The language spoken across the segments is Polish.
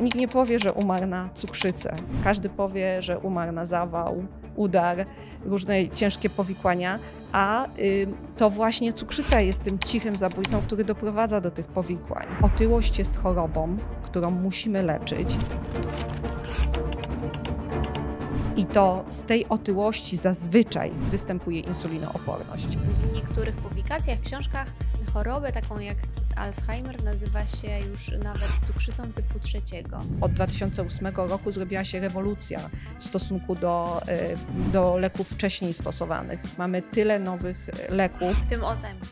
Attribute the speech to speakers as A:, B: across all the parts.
A: Nikt nie powie, że umarł na cukrzycę. Każdy powie, że umarł na zawał, udar, różne ciężkie powikłania, a y, to właśnie cukrzyca jest tym cichym zabójcą, który doprowadza do tych powikłań. Otyłość jest chorobą, którą musimy leczyć. I to z tej otyłości zazwyczaj występuje insulinooporność.
B: W niektórych publikacjach, książkach Chorobę taką jak Alzheimer nazywa się już nawet cukrzycą typu trzeciego.
A: Od 2008 roku zrobiła się rewolucja w stosunku do, e, do leków wcześniej stosowanych. Mamy tyle nowych e, leków. W
B: tym Ozempic.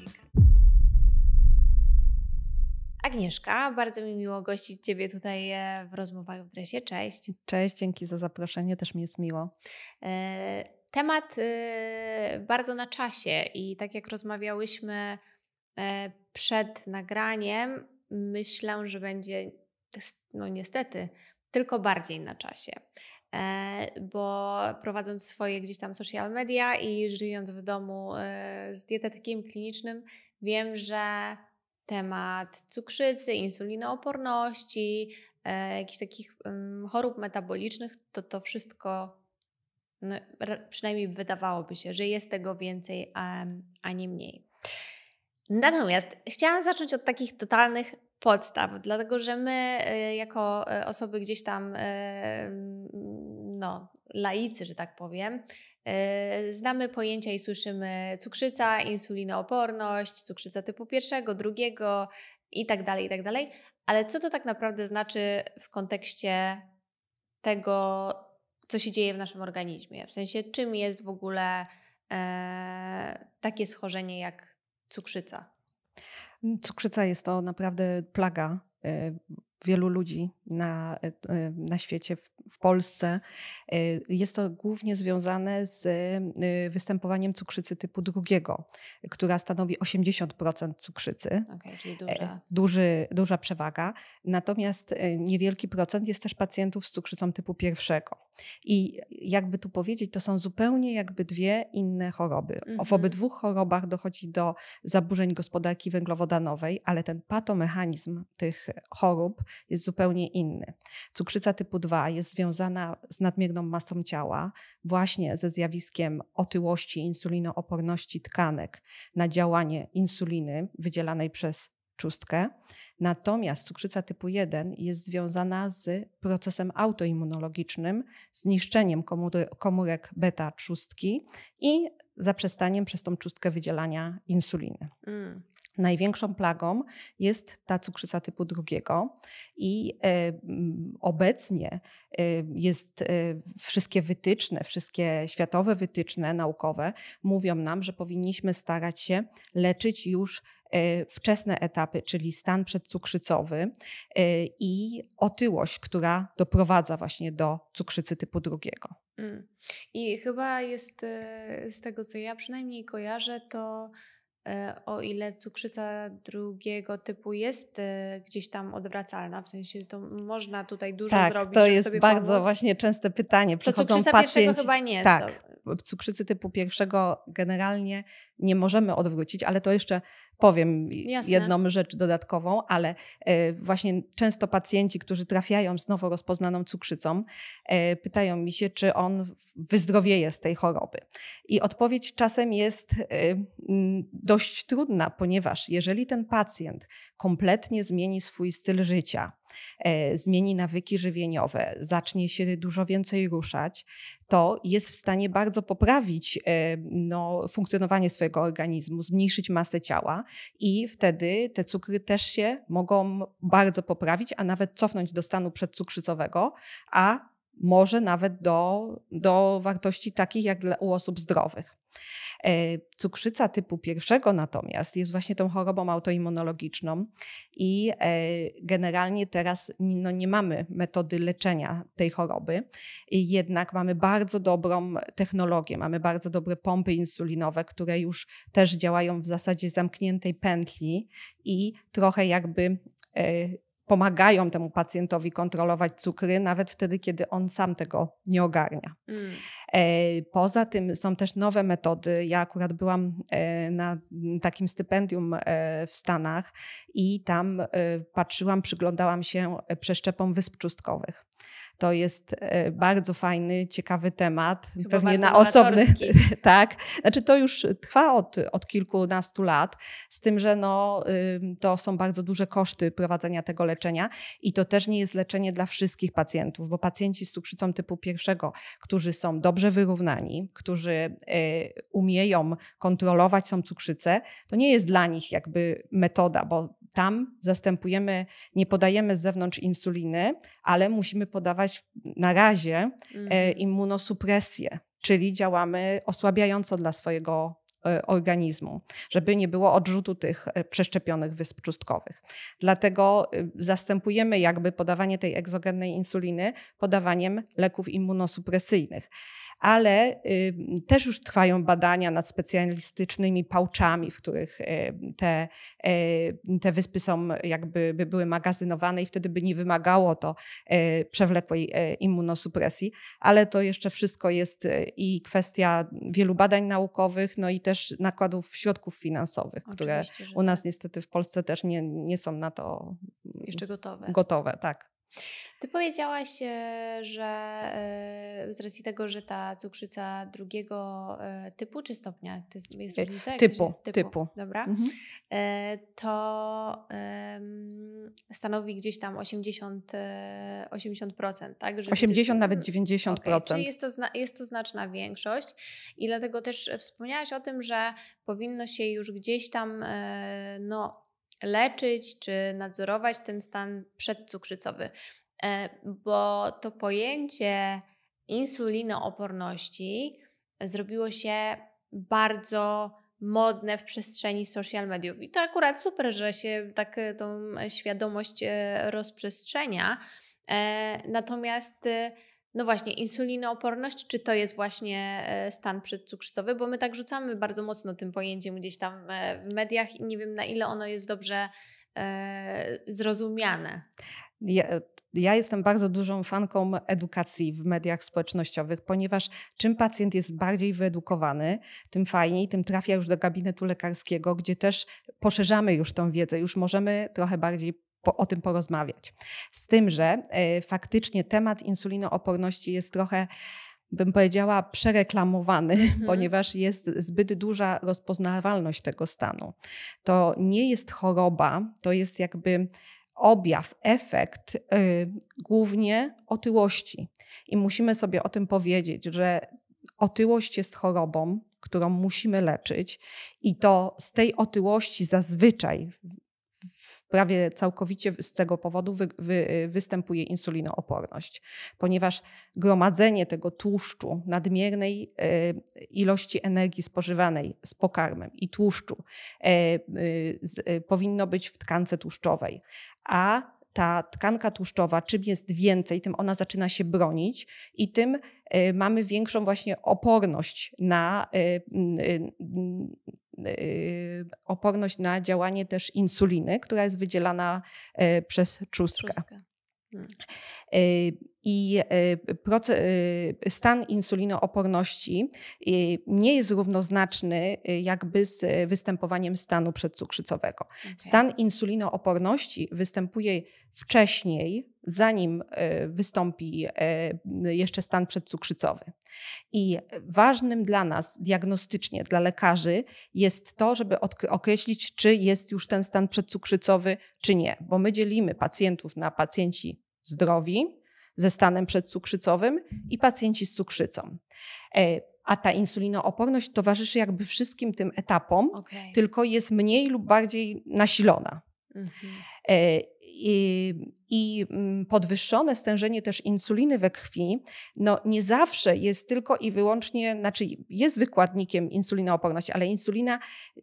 B: Agnieszka, bardzo mi miło gościć Ciebie tutaj e, w rozmowach w dresie. Cześć.
A: Cześć, dzięki za zaproszenie, też mi jest miło.
B: Temat bardzo na czasie i tak jak rozmawiałyśmy E, przed nagraniem myślę, że będzie, no niestety, tylko bardziej na czasie. E, bo prowadząc swoje gdzieś tam social media i żyjąc w domu e, z dietetykiem klinicznym, wiem, że temat cukrzycy, insulinooporności, jakichś takich mm, chorób metabolicznych, to to wszystko no, przynajmniej wydawałoby się, że jest tego więcej, a, a nie mniej. Natomiast chciałam zacząć od takich totalnych podstaw, dlatego że my e, jako e, osoby gdzieś tam e, no, laicy, że tak powiem, znamy pojęcia i słyszymy cukrzyca, insulinooporność, cukrzyca typu pierwszego, drugiego i tak dalej, i tak dalej. Ale co to tak naprawdę znaczy w kontekście tego, co się dzieje w naszym organizmie? W sensie, czym jest w ogóle e, takie schorzenie jak Cukrzyca.
A: Cukrzyca jest to naprawdę plaga e, wielu ludzi na, e, e, na świecie, w Polsce. E, jest to głównie związane z występowaniem cukrzycy typu drugiego, która stanowi 80% cukrzycy. Okay,
B: czyli duża.
A: Duży, duża przewaga. Natomiast niewielki procent jest też pacjentów z cukrzycą typu pierwszego. I jakby tu powiedzieć, to są zupełnie jakby dwie inne choroby. Mhm. W obydwu chorobach dochodzi do zaburzeń gospodarki węglowodanowej, ale ten patomechanizm tych chorób jest zupełnie inny. Cukrzyca typu 2 jest związana z nadmierną masą ciała, właśnie ze zjawiskiem otyłości insulinooporności tkanek na działanie insuliny wydzielanej przez czustkę. Natomiast cukrzyca typu 1 jest związana z procesem autoimmunologicznym, zniszczeniem komórek beta czustki i zaprzestaniem przez tą czustkę wydzielania insuliny. Mm największą plagą jest ta cukrzyca typu drugiego i e, obecnie e, jest e, wszystkie wytyczne, wszystkie światowe wytyczne naukowe mówią nam, że powinniśmy starać się leczyć już wczesne etapy, czyli stan przedcukrzycowy i otyłość, która doprowadza właśnie do cukrzycy typu drugiego.
B: Mm. I chyba jest z tego, co ja przynajmniej kojarzę, to E, o ile cukrzyca drugiego typu jest e, gdzieś tam odwracalna, w sensie to można tutaj dużo tak, zrobić. Tak, to jest bardzo pomóc. właśnie
A: częste pytanie. Przychodzą to cukrzyca pacjenci... pierwszego chyba nie jest. Tak, to. cukrzycy typu pierwszego generalnie nie możemy odwrócić, ale to jeszcze powiem Jasne. jedną rzecz dodatkową, ale e, właśnie często pacjenci, którzy trafiają z nowo rozpoznaną cukrzycą, e, pytają mi się, czy on wyzdrowieje z tej choroby. I odpowiedź czasem jest e, mm, dość trudna, ponieważ jeżeli ten pacjent kompletnie zmieni swój styl życia, E, zmieni nawyki żywieniowe, zacznie się dużo więcej ruszać, to jest w stanie bardzo poprawić e, no, funkcjonowanie swojego organizmu, zmniejszyć masę ciała i wtedy te cukry też się mogą bardzo poprawić, a nawet cofnąć do stanu przedcukrzycowego, a może nawet do, do wartości takich jak dla, u osób zdrowych. E, cukrzyca typu pierwszego natomiast jest właśnie tą chorobą autoimmunologiczną i e, generalnie teraz no, nie mamy metody leczenia tej choroby, jednak mamy bardzo dobrą technologię, mamy bardzo dobre pompy insulinowe, które już też działają w zasadzie zamkniętej pętli i trochę jakby e, pomagają temu pacjentowi kontrolować cukry, nawet wtedy, kiedy on sam tego nie ogarnia. Mm. E, poza tym są też nowe metody. Ja akurat byłam e, na takim stypendium e, w Stanach i tam patrzyłam, przyglądałam się przeszczepom wysp czustkowych. To jest e, bardzo fajny, ciekawy temat. Chyba pewnie na osobny. tak. Znaczy to już trwa od, od kilkunastu lat, z tym, że no, to są bardzo duże koszty prowadzenia tego leczenia i to też nie jest leczenie dla wszystkich pacjentów, bo pacjenci z cukrzycą typu pierwszego, którzy są dobrze wyrównani, którzy e, umieją kontrolować tą cukrzycę, to nie jest dla nich jakby metoda, bo tam zastępujemy, nie podajemy z zewnątrz insuliny, ale musimy podawać na razie e, mhm. immunosupresję, czyli działamy osłabiająco dla swojego e, organizmu, żeby nie było odrzutu tych e, przeszczepionych wysp czustkowych. Dlatego y, zastępujemy jakby podawanie tej egzogennej insuliny podawaniem leków immunosupresyjnych ale y, też już trwają badania nad specjalistycznymi pałczami, w których y, te, y, te wyspy są jakby by były magazynowane i wtedy by nie wymagało to przewlekłej immunosupresji, ale to jeszcze wszystko jest i kwestia wielu badań naukowych, no i też nakładów środków finansowych, Oczywiście, które u tak. nas niestety w Polsce też nie, nie są na to jeszcze gotowe. Gotowe, tak. Ty
B: powiedziałaś, e, że e, z racji tego, że ta cukrzyca drugiego e, typu czy stopnia jest różnica? Typu, typu, typu. Dobra. Mhm. To stanowi gdzieś tam 80, 80% tak? Że 80,
A: nawet 90%. Mm, okay, czyli jest
B: to, jest to znaczna większość i dlatego też wspomniałaś o tym, że powinno się już gdzieś tam no, leczyć czy nadzorować ten stan przedcukrzycowy, e, bo to pojęcie insulinooporności zrobiło się bardzo modne w przestrzeni social mediów. I to akurat super, że się tak e, tą świadomość e, rozprzestrzenia. Natomiast no właśnie, insulinooporność, czy to jest właśnie e, stan przedcukrzycowy, bo my tak rzucamy bardzo mocno tym pojęciem gdzieś tam e, w mediach i nie wiem na ile ono jest dobrze e, zrozumiane.
A: Ja, e, ja jestem bardzo dużą fanką edukacji w mediach społecznościowych, ponieważ czym pacjent jest bardziej wyedukowany, tym fajniej, tym trafia już do gabinetu lekarskiego, gdzie też poszerzamy już tą wiedzę, już możemy trochę bardziej po, o tym porozmawiać. Z tym, że y, faktycznie temat insulinooporności jest trochę bym powiedziała, przereklamowany, mhm. ponieważ jest zbyt duża rozpoznawalność tego stanu. To nie jest choroba, to jest jakby objaw, efekt y, głównie otyłości. I musimy sobie o tym powiedzieć, że otyłość jest chorobą, którą musimy leczyć, i to z tej otyłości zazwyczaj prawie całkowicie z tego powodu wy, wy, występuje insulinooporność, ponieważ gromadzenie tego tłuszczu, nadmiernej e, ilości energii spożywanej z pokarmem i tłuszczu e, e, powinno być w tkance tłuszczowej, a ta tkanka tłuszczowa, czym jest więcej, tym ona zaczyna się bronić i tym mamy większą właśnie oporność na Y, oporność na działanie też insuliny, która jest wydzielana e, przez czustkę. Hmm. Y, i y, y, stan insulinooporności y, nie jest równoznaczny jakby z występowaniem stanu przedcukrzycowego. Okay. Stan insulinooporności występuje wcześniej, zanim wystąpi jeszcze stan przedcukrzycowy. I ważnym dla nas diagnostycznie, dla lekarzy, jest to, żeby określić, czy jest już ten stan przedcukrzycowy, czy nie, bo my dzielimy pacjentów na pacjenci zdrowi ze stanem przedcukrzycowym i pacjenci z cukrzycą. E, a ta insulinooporność towarzyszy jakby wszystkim tym etapom, okay. tylko jest mniej lub bardziej nasilona. Mhm. E, I, mm, podwyższone stężenie też insuliny we krwi, no nie zawsze jest tylko i wyłącznie, znaczy jest wykładnikiem insulinooporności, ale insulina,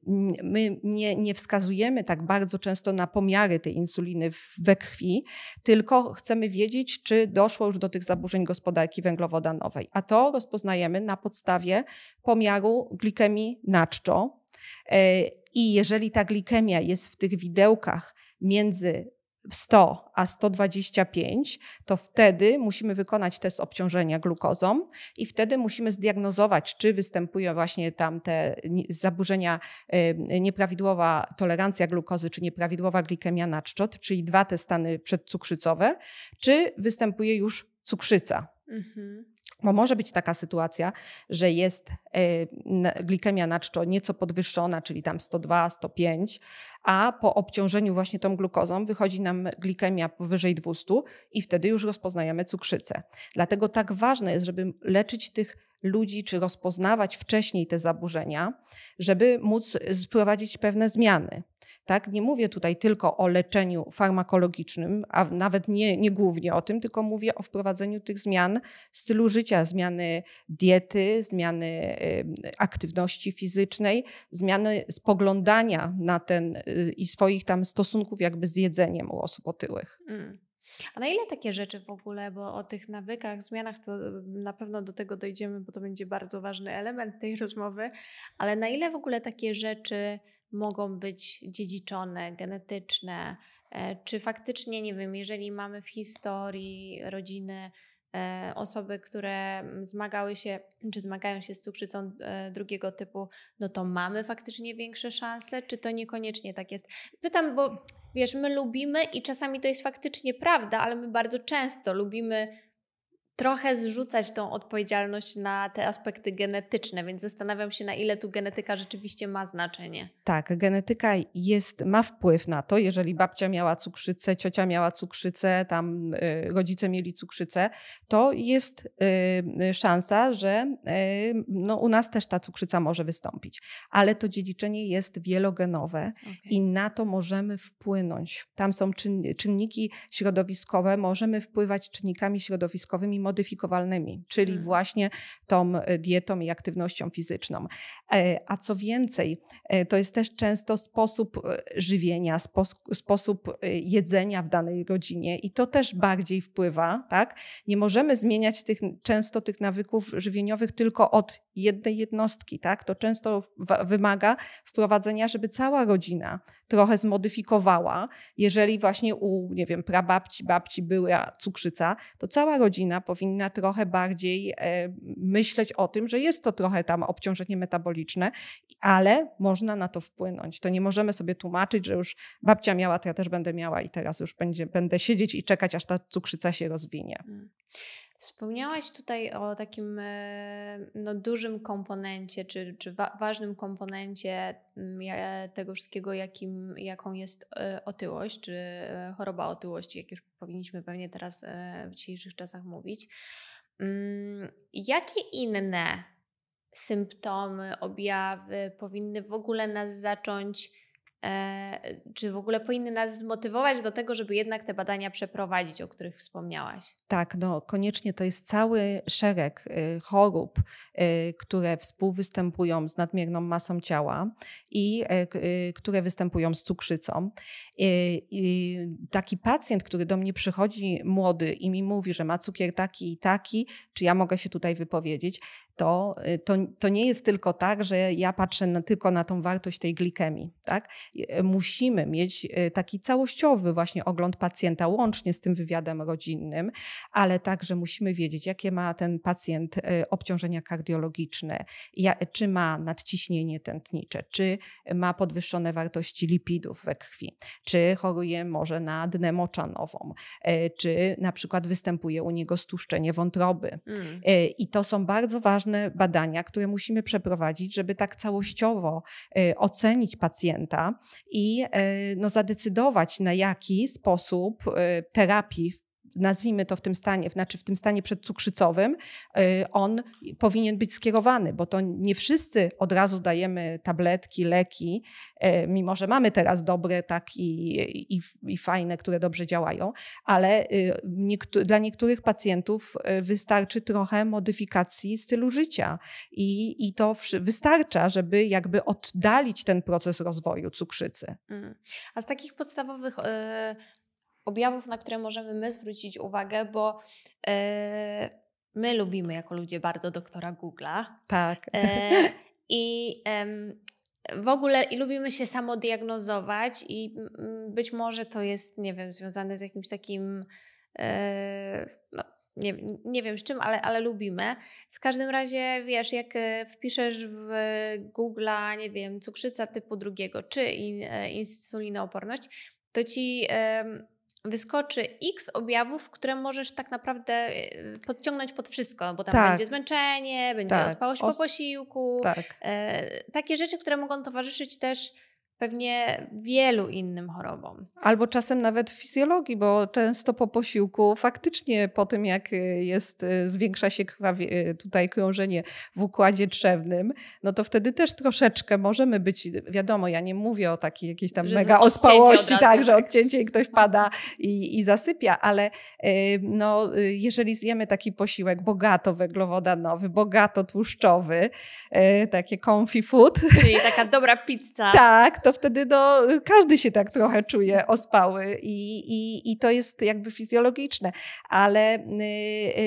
A: mm, my nie, nie wskazujemy tak bardzo często na pomiary tej insuliny we krwi, tylko chcemy wiedzieć, czy doszło już do tych zaburzeń gospodarki węglowodanowej. A to rozpoznajemy na podstawie pomiaru glikemii naczczo, e, i jeżeli ta glikemia jest w tych widełkach między 100 a 125, to wtedy musimy wykonać test obciążenia glukozą i wtedy musimy zdiagnozować, czy występują właśnie tam te zaburzenia, y, nieprawidłowa tolerancja glukozy, czy nieprawidłowa glikemia na czczot, czyli dwa te stany przedcukrzycowe, czy występuje już cukrzyca.
B: Mhm.
A: Bo może być taka sytuacja, że jest e, glikemia naczczo nieco podwyższona, czyli tam 102, 105, a po obciążeniu właśnie tą glukozą wychodzi nam glikemia powyżej 200 i wtedy już rozpoznajemy cukrzycę. Dlatego tak ważne jest, żeby leczyć tych ludzi, czy rozpoznawać wcześniej te zaburzenia, żeby móc wprowadzić pewne zmiany. Tak? Nie mówię tutaj tylko o leczeniu farmakologicznym, a nawet nie, nie głównie o tym, tylko mówię o wprowadzeniu tych zmian stylu życia, zmiany diety, zmiany aktywności fizycznej, zmiany spoglądania na ten y, i swoich tam stosunków jakby z jedzeniem u osób otyłych.
B: Mm. A na ile takie rzeczy w ogóle, bo o tych nawykach, zmianach to y, na pewno do tego dojdziemy, bo to będzie bardzo ważny element tej rozmowy, ale na ile w ogóle takie rzeczy mogą być dziedziczone, genetyczne, e, czy faktycznie, nie wiem, jeżeli mamy w historii rodziny e, osoby, które zmagały się, czy zmagają się z cukrzycą e, drugiego typu, no to mamy faktycznie większe szanse, czy to niekoniecznie tak jest? Pytam, bo wiesz, my lubimy i czasami to jest faktycznie prawda, ale my bardzo często lubimy trochę zrzucać tą odpowiedzialność na te aspekty genetyczne, więc zastanawiam się, na ile tu genetyka rzeczywiście ma znaczenie.
A: Tak, genetyka jest, ma wpływ na to, jeżeli babcia miała cukrzycę, ciocia miała cukrzycę, tam y, rodzice mieli cukrzycę, to jest y, szansa, że y, no, u nas też ta cukrzyca może wystąpić. Ale to dziedziczenie jest wielogenowe okay. i na to możemy wpłynąć. Tam są czynniki środowiskowe, możemy wpływać czynnikami środowiskowymi, modyfikowalnymi, czyli mm. właśnie tą e, dietą i aktywnością fizyczną. E, a co więcej, e, to jest też często sposób żywienia, sposób jedzenia w danej rodzinie i to też bardziej wpływa, tak? Nie możemy zmieniać tych, często tych nawyków żywieniowych tylko od jednej jednostki, tak? To często wymaga wprowadzenia, żeby cała rodzina trochę zmodyfikowała. Jeżeli właśnie u, nie wiem, prababci, babci była cukrzyca, to cała rodzina powinna trochę bardziej e, myśleć o tym, że jest to trochę tam obciążenie metaboliczne, ale można na to wpłynąć. To nie możemy sobie tłumaczyć, że już babcia miała, to ja też będę miała i teraz już będzie, będę siedzieć i czekać, aż ta cukrzyca się rozwinie. Hmm.
B: Wspomniałaś tutaj o takim e, no, dużym komponencie, czy, czy wa ważnym komponencie mm, tego wszystkiego, jakim, jaką jest e, otyłość, czy e, choroba otyłości, jak już powinniśmy pewnie teraz w dzisiejszych czasach mówić. Mm, jakie inne symptomy, objawy powinny w ogóle nas zacząć E, czy w ogóle powinny nas zmotywować do tego, żeby jednak te badania przeprowadzić, o których wspomniałaś?
A: Tak, no koniecznie to jest cały szereg y, chorób, y, które współwystępują z nadmierną masą ciała i y, które występują z cukrzycą. I taki pacjent, który do mnie przychodzi młody i mi mówi, że ma cukier taki i taki, czy ja mogę się tutaj wypowiedzieć, to, y, to, to nie jest tylko tak, że ja patrzę na, tylko na tą wartość tej glikemii. Tak? Y, musimy mieć y, taki całościowy właśnie ogląd pacjenta, łącznie z tym wywiadem rodzinnym, ale także musimy wiedzieć, jakie ma ten pacjent obciążenia kardiologiczne, czy ma nadciśnienie tętnicze, czy ma podwyższone wartości lipidów we krwi, czy choruje może na dnę moczanową, czy na przykład występuje u niego stłuszczenie wątroby. Mm. I to są bardzo ważne ważne badania, które musimy przeprowadzić, żeby tak całościowo y, ocenić pacjenta i y, no, zadecydować, na jaki sposób y, terapii nazwijmy to w tym stanie, znaczy w tym stanie przedcukrzycowym, y, on powinien być skierowany, bo to nie wszyscy od razu dajemy tabletki, leki, y, mimo że mamy teraz dobre tak i, i, i fajne, które dobrze działają, ale y, niektó dla niektórych pacjentów wystarczy trochę modyfikacji stylu życia i, i to wystarcza, żeby jakby oddalić ten proces rozwoju cukrzycy. Mm.
B: A z takich podstawowych objawów, na które możemy my zwrócić uwagę, bo e, my lubimy jako ludzie bardzo doktora Google'a.
A: Tak. E,
B: I w ogóle i lubimy się samodiagnozować, i mm, być może to jest, nie wiem, związane z jakimś takim. E, no, nie, nie wiem z czym, ale, ale lubimy. W każdym razie, wiesz, jak wpiszesz w Google'a, nie wiem, cukrzyca typu drugiego czy in, insulinooporność, to ci wyskoczy x objawów, które możesz tak naprawdę e, podciągnąć pod wszystko, bo tam tak. będzie zmęczenie, będzie tak. po posiłku, tak. e, takie rzeczy, które mogą towarzyszyć też pewnie wielu innym chorobom.
A: Albo czasem nawet w fizjologii, bo często po posiłku faktycznie po tym jak y, jest, y, zwiększa się krwawie, y, tutaj krążenie w układzie trzewnym, no to wtedy też troszeczkę możemy być, wiadomo, ja nie mówię o takiej jakiejś tam że mega ospałości, tak, że odcięcie i ktoś no. pada i, i zasypia, ale no, jeżeli zjemy taki posiłek bogato węglowodanowy, bogato tłuszczowy, takie comfy food. Czyli taka
B: dobra pizza. tak,
A: to wtedy no, każdy się tak trochę czuje ospały i, i, i to jest jakby fizjologiczne, ale y,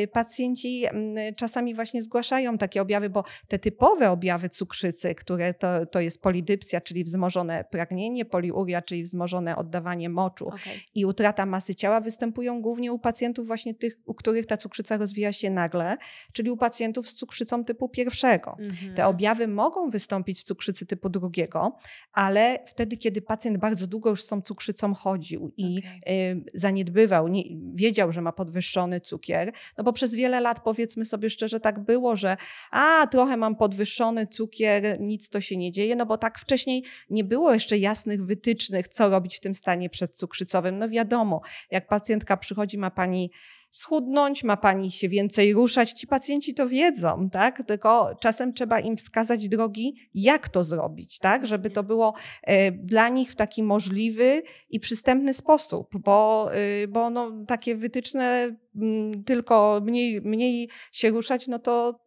A: y, pacjenci mm, czasami właśnie zgłaszają takie objawy, bo te typowe objawy cukrzycy, które to, to jest polidypsja, czyli wzmożone pragnienie, poliuria, czyli wzmożone oddawanie moczu okay. i utrata masy ciała występują głównie u pacjentów właśnie tych, u których ta cukrzyca rozwija się nagle, czyli u pacjentów z cukrzycą typu pierwszego. Mm -hmm. Te objawy mogą wystąpić w cukrzycy typu drugiego, ale wtedy, kiedy pacjent bardzo długo już z tą cukrzycą chodził i okay. zaniedbywał, nie, wiedział, że ma podwyższony cukier, no bo przez wiele lat powiedzmy sobie szczerze tak było, że a trochę mam podwyższony cukier, nic to się nie dzieje, no bo tak wcześniej nie było jeszcze jasnych wytycznych, co robić w tym stanie przedcukrzycowym. No wiadomo, jak pacjentka przychodzi, ma pani schudnąć, ma pani się więcej ruszać. Ci pacjenci to wiedzą, tak? Tylko czasem trzeba im wskazać drogi, jak to zrobić, tak? Żeby to było e, dla nich w taki możliwy i przystępny sposób, bo, e, bo no, takie wytyczne mm, tylko mniej, mniej się ruszać, no to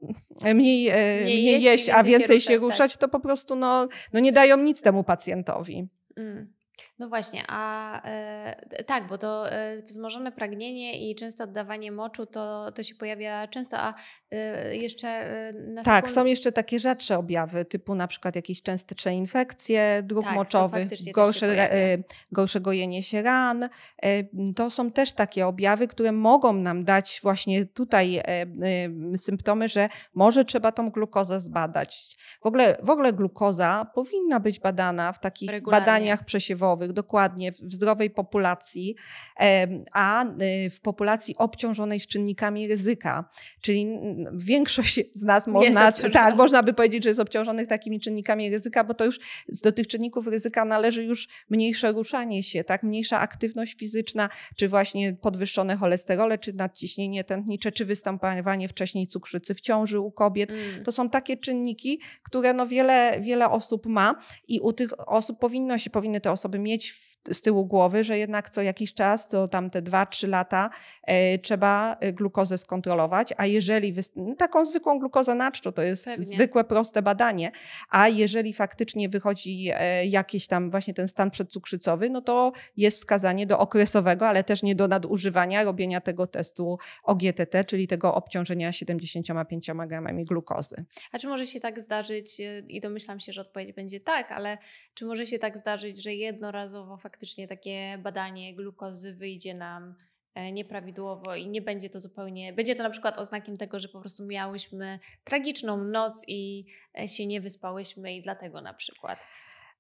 A: e, mniej, mniej, mniej jeść, jeść, a więcej się ruszać, się ruszać tak. to po prostu no, no nie dają nic temu pacjentowi. Mm.
B: No właśnie, a e, tak, bo to e, wzmożone pragnienie i często oddawanie moczu to, to się pojawia często, a e, jeszcze na Tak, są
A: jeszcze takie rzadsze objawy, typu na przykład jakieś częstsze infekcje dróg tak, moczowych, gorsze, gorsze gojenie się ran. To są też takie objawy, które mogą nam dać właśnie tutaj symptomy, że może trzeba tą glukozę zbadać. W ogóle, w ogóle glukoza powinna być badana w takich Regularnie. badaniach przesiewowych dokładnie w zdrowej populacji, a y, w populacji obciążonej z czynnikami ryzyka, czyli większość z nas można, tak, można by powiedzieć, że jest obciążonych takimi czynnikami ryzyka, bo to już do tych czynników ryzyka należy już mniejsze ruszanie się, tak, mniejsza aktywność fizyczna, czy właśnie podwyższone cholesterole, czy nadciśnienie tętnicze, czy występowanie wcześniej cukrzycy w ciąży u kobiet. Mm. To są takie czynniki, które no wiele, wiele osób ma i u tych osób powinno się, powinny te osoby mieć mieć z tyłu głowy, że jednak co jakiś czas, co tam te 2-3 lata e, trzeba e, glukozę skontrolować, a jeżeli no, taką zwykłą glukozę naczczo, to jest Pewnie. zwykłe, proste badanie, a jeżeli faktycznie wychodzi e, jakiś tam właśnie ten stan przedcukrzycowy, no to jest wskazanie do okresowego, ale też nie do nadużywania robienia tego testu OGTT, czyli tego obciążenia 75 gramami glukozy.
B: A czy może się tak zdarzyć, i domyślam się, że odpowiedź będzie tak, ale czy może się tak zdarzyć, że jednorazowo faktycznie faktycznie takie badanie glukozy wyjdzie nam e, nieprawidłowo i nie będzie to zupełnie, będzie to na przykład oznakiem tego, że po prostu miałyśmy tragiczną noc i e, się nie wyspałyśmy i dlatego na przykład.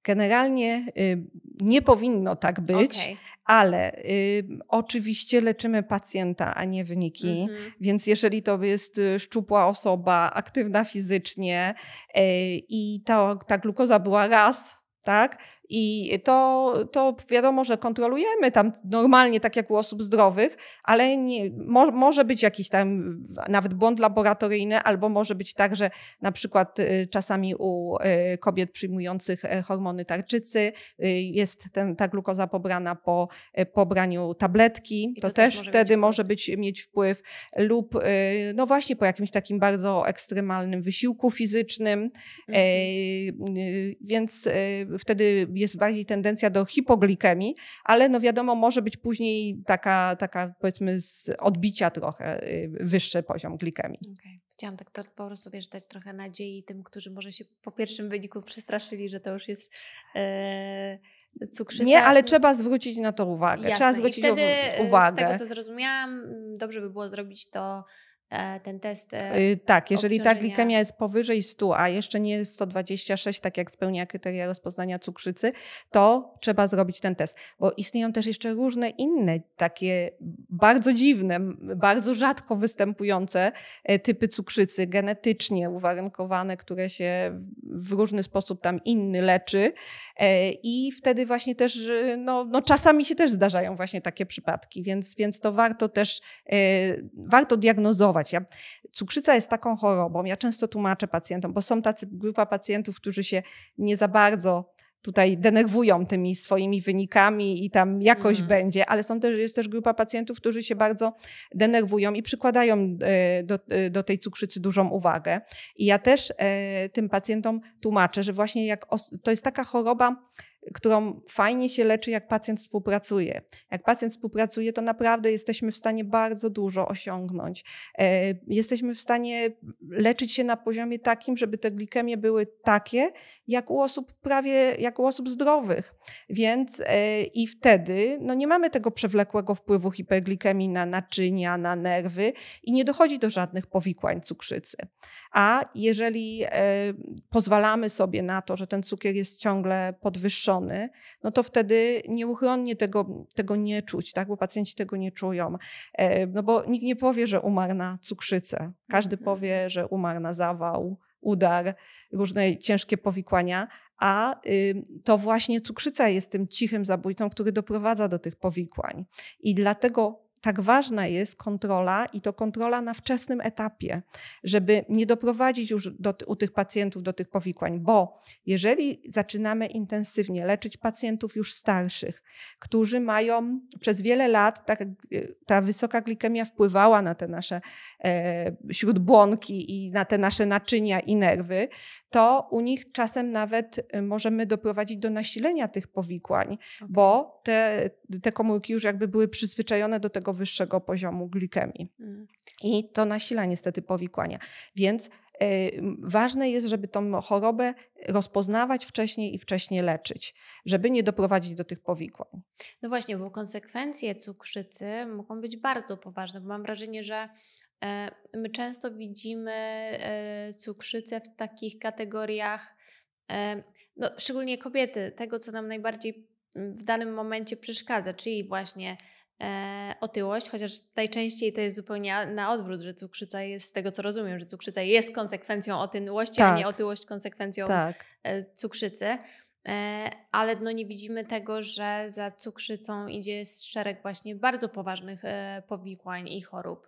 A: Generalnie y, nie powinno tak być, okay. ale y, oczywiście leczymy pacjenta, a nie wyniki. Mm -hmm. Więc jeżeli to jest y, szczupła osoba, aktywna fizycznie e, i ta, ta glukoza była raz, tak? I to, to wiadomo, że kontrolujemy tam normalnie, tak jak u osób zdrowych, ale nie, mo, może być jakiś tam nawet błąd laboratoryjny, albo może być tak, że na przykład y, czasami u y, kobiet przyjmujących e, hormony tarczycy y, jest ten, ta glukoza pobrana po e, pobraniu tabletki. To, to, też, też wtedy może być, mieć wpływ. Lub no właśnie po jakimś takim bardzo ekstremalnym wysiłku fizycznym. Mhm. E, więc wtedy jest bardziej tendencja do hipoglikemii, ale no wiadomo, może być później taka, taka powiedzmy z odbicia trochę y, wyższy poziom glikemii. Okay.
B: Chciałam tak to po prostu wiesz, dać trochę nadziei tym, którzy może się po pierwszym wyniku przestraszyli, że to już jest... Yy... Cukrzyca. Nie, ale trzeba
A: zwrócić na to uwagę. Jasne. Trzeba zwrócić I wtedy, uwagę. Z tego co
B: zrozumiałam, mm, dobrze by było zrobić to E, ten test. E, y, tak, jeżeli ta glikemia jest
A: powyżej 100, a jeszcze nie 126, tak jak spełnia kryteria rozpoznania cukrzycy, to trzeba zrobić ten test. Bo istnieją też jeszcze różne inne, takie bardzo dziwne, bardzo rzadko występujące e, typy cukrzycy, genetycznie uwarunkowane, które się w różny sposób tam inny leczy. I wtedy właśnie też, no, no czasami się też zdarzają właśnie takie przypadki, więc, więc to warto też, warto diagnozować ja, cukrzyca jest taką chorobą, ja często tłumaczę pacjentom, bo są tacy grupa pacjentów, którzy się nie za bardzo tutaj denerwują tymi swoimi wynikami i tam jakoś mm. będzie, ale są też, jest też grupa pacjentów, którzy się bardzo denerwują i przykładają e, do, e, do tej cukrzycy dużą uwagę. I ja też e, tym pacjentom tłumaczę, że właśnie jak to jest taka choroba, którą fajnie się leczy, jak pacjent współpracuje. Jak pacjent współpracuje, to naprawdę jesteśmy w stanie bardzo dużo osiągnąć. E, jesteśmy w stanie leczyć się na poziomie takim, żeby te glikemie były takie, jak u osób prawie, jak u osób zdrowych. Więc e, i wtedy no nie mamy tego przewlekłego wpływu hiperglikemii na naczynia, na nerwy i nie dochodzi do żadnych powikłań cukrzycy. A jeżeli e, pozwalamy sobie na to, że ten cukier jest ciągle podwyższony, no to wtedy nieuchronnie tego, tego nie czuć, tak? bo pacjenci tego nie czują. E, no bo nikt nie powie, że umarł na cukrzycę. Każdy mhm. powie, że umarł na zawał, udar, różne ciężkie powikłania, a to właśnie cukrzyca jest tym cichym zabójcą, który doprowadza do tych powikłań. I dlatego tak ważna jest kontrola i to kontrola na wczesnym etapie, żeby nie doprowadzić już do, u tych pacjentów do tych powikłań, bo jeżeli zaczynamy intensywnie leczyć pacjentów już starszych, którzy mają przez wiele lat, tak, e, ta wysoka glikemia wpływała na te nasze e, śródbłonki i na te nasze naczynia i nerwy, to u nich czasem nawet e, możemy doprowadzić do nasilenia tych powikłań, okay. bo te, te komórki już jakby były przyzwyczajone do tego wyższego poziomu glikemii. Mm. I to nasila niestety powikłania. Więc y, ważne jest, żeby tą chorobę rozpoznawać wcześniej i wcześniej leczyć, żeby nie doprowadzić do tych powikłań.
B: No właśnie, bo konsekwencje cukrzycy mogą być bardzo poważne, bo mam wrażenie, że e, my często widzimy e, cukrzycę w takich kategoriach, e, no, szczególnie kobiety, tego co nam najbardziej mm, w danym momencie przeszkadza, czyli właśnie E, otyłość, chociaż najczęściej to jest zupełnie na odwrót, że cukrzyca jest, z tego co rozumiem, że cukrzyca jest konsekwencją otyłości, tak. a nie tak. otyłość konsekwencją tak. E, cukrzycy. E, ale no nie widzimy tego, że za cukrzycą idzie szereg właśnie bardzo poważnych powikłań i chorób.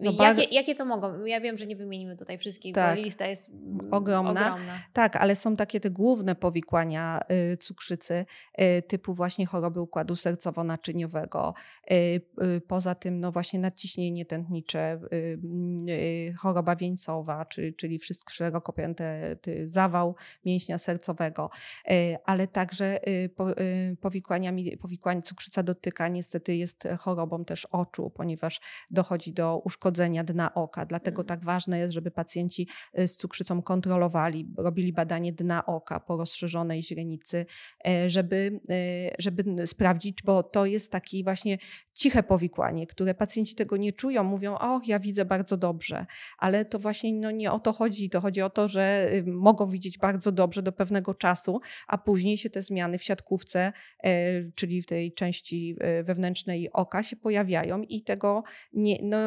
B: No, no jakie, jakie to mogą? Ja wiem, że nie wymienimy tutaj wszystkich, tak, bo lista jest ogromna. ogromna.
A: Tak, ale są takie te główne powikłania y, cukrzycy, y, typu właśnie choroby układu sercowo-naczyniowego. Y, y poza tym, no właśnie nadciśnienie tętnicze, y, y, choroba wieńcowa, czy, czyli wszystko szeroko pojęte zawał mięśnia sercowego, ale także po, powikłaniami, powikłań cukrzyca dotyka niestety jest chorobą też oczu, ponieważ dochodzi do uszkodzenia uszkodzenia dna oka. Dlatego mm. tak ważne jest, żeby pacjenci y, z cukrzycą kontrolowali, robili badanie dna oka po rozszerzonej źrenicy, e, żeby, e, żeby sprawdzić, bo to jest takie właśnie ciche powikłanie, które pacjenci tego nie czują, mówią, o ja widzę bardzo dobrze, ale to właśnie no, nie o to chodzi, to chodzi o to, że y, mogą widzieć bardzo dobrze do pewnego czasu, a później się te zmiany w siatkówce, e, czyli w tej części wewnętrznej oka się pojawiają i tego nie, no,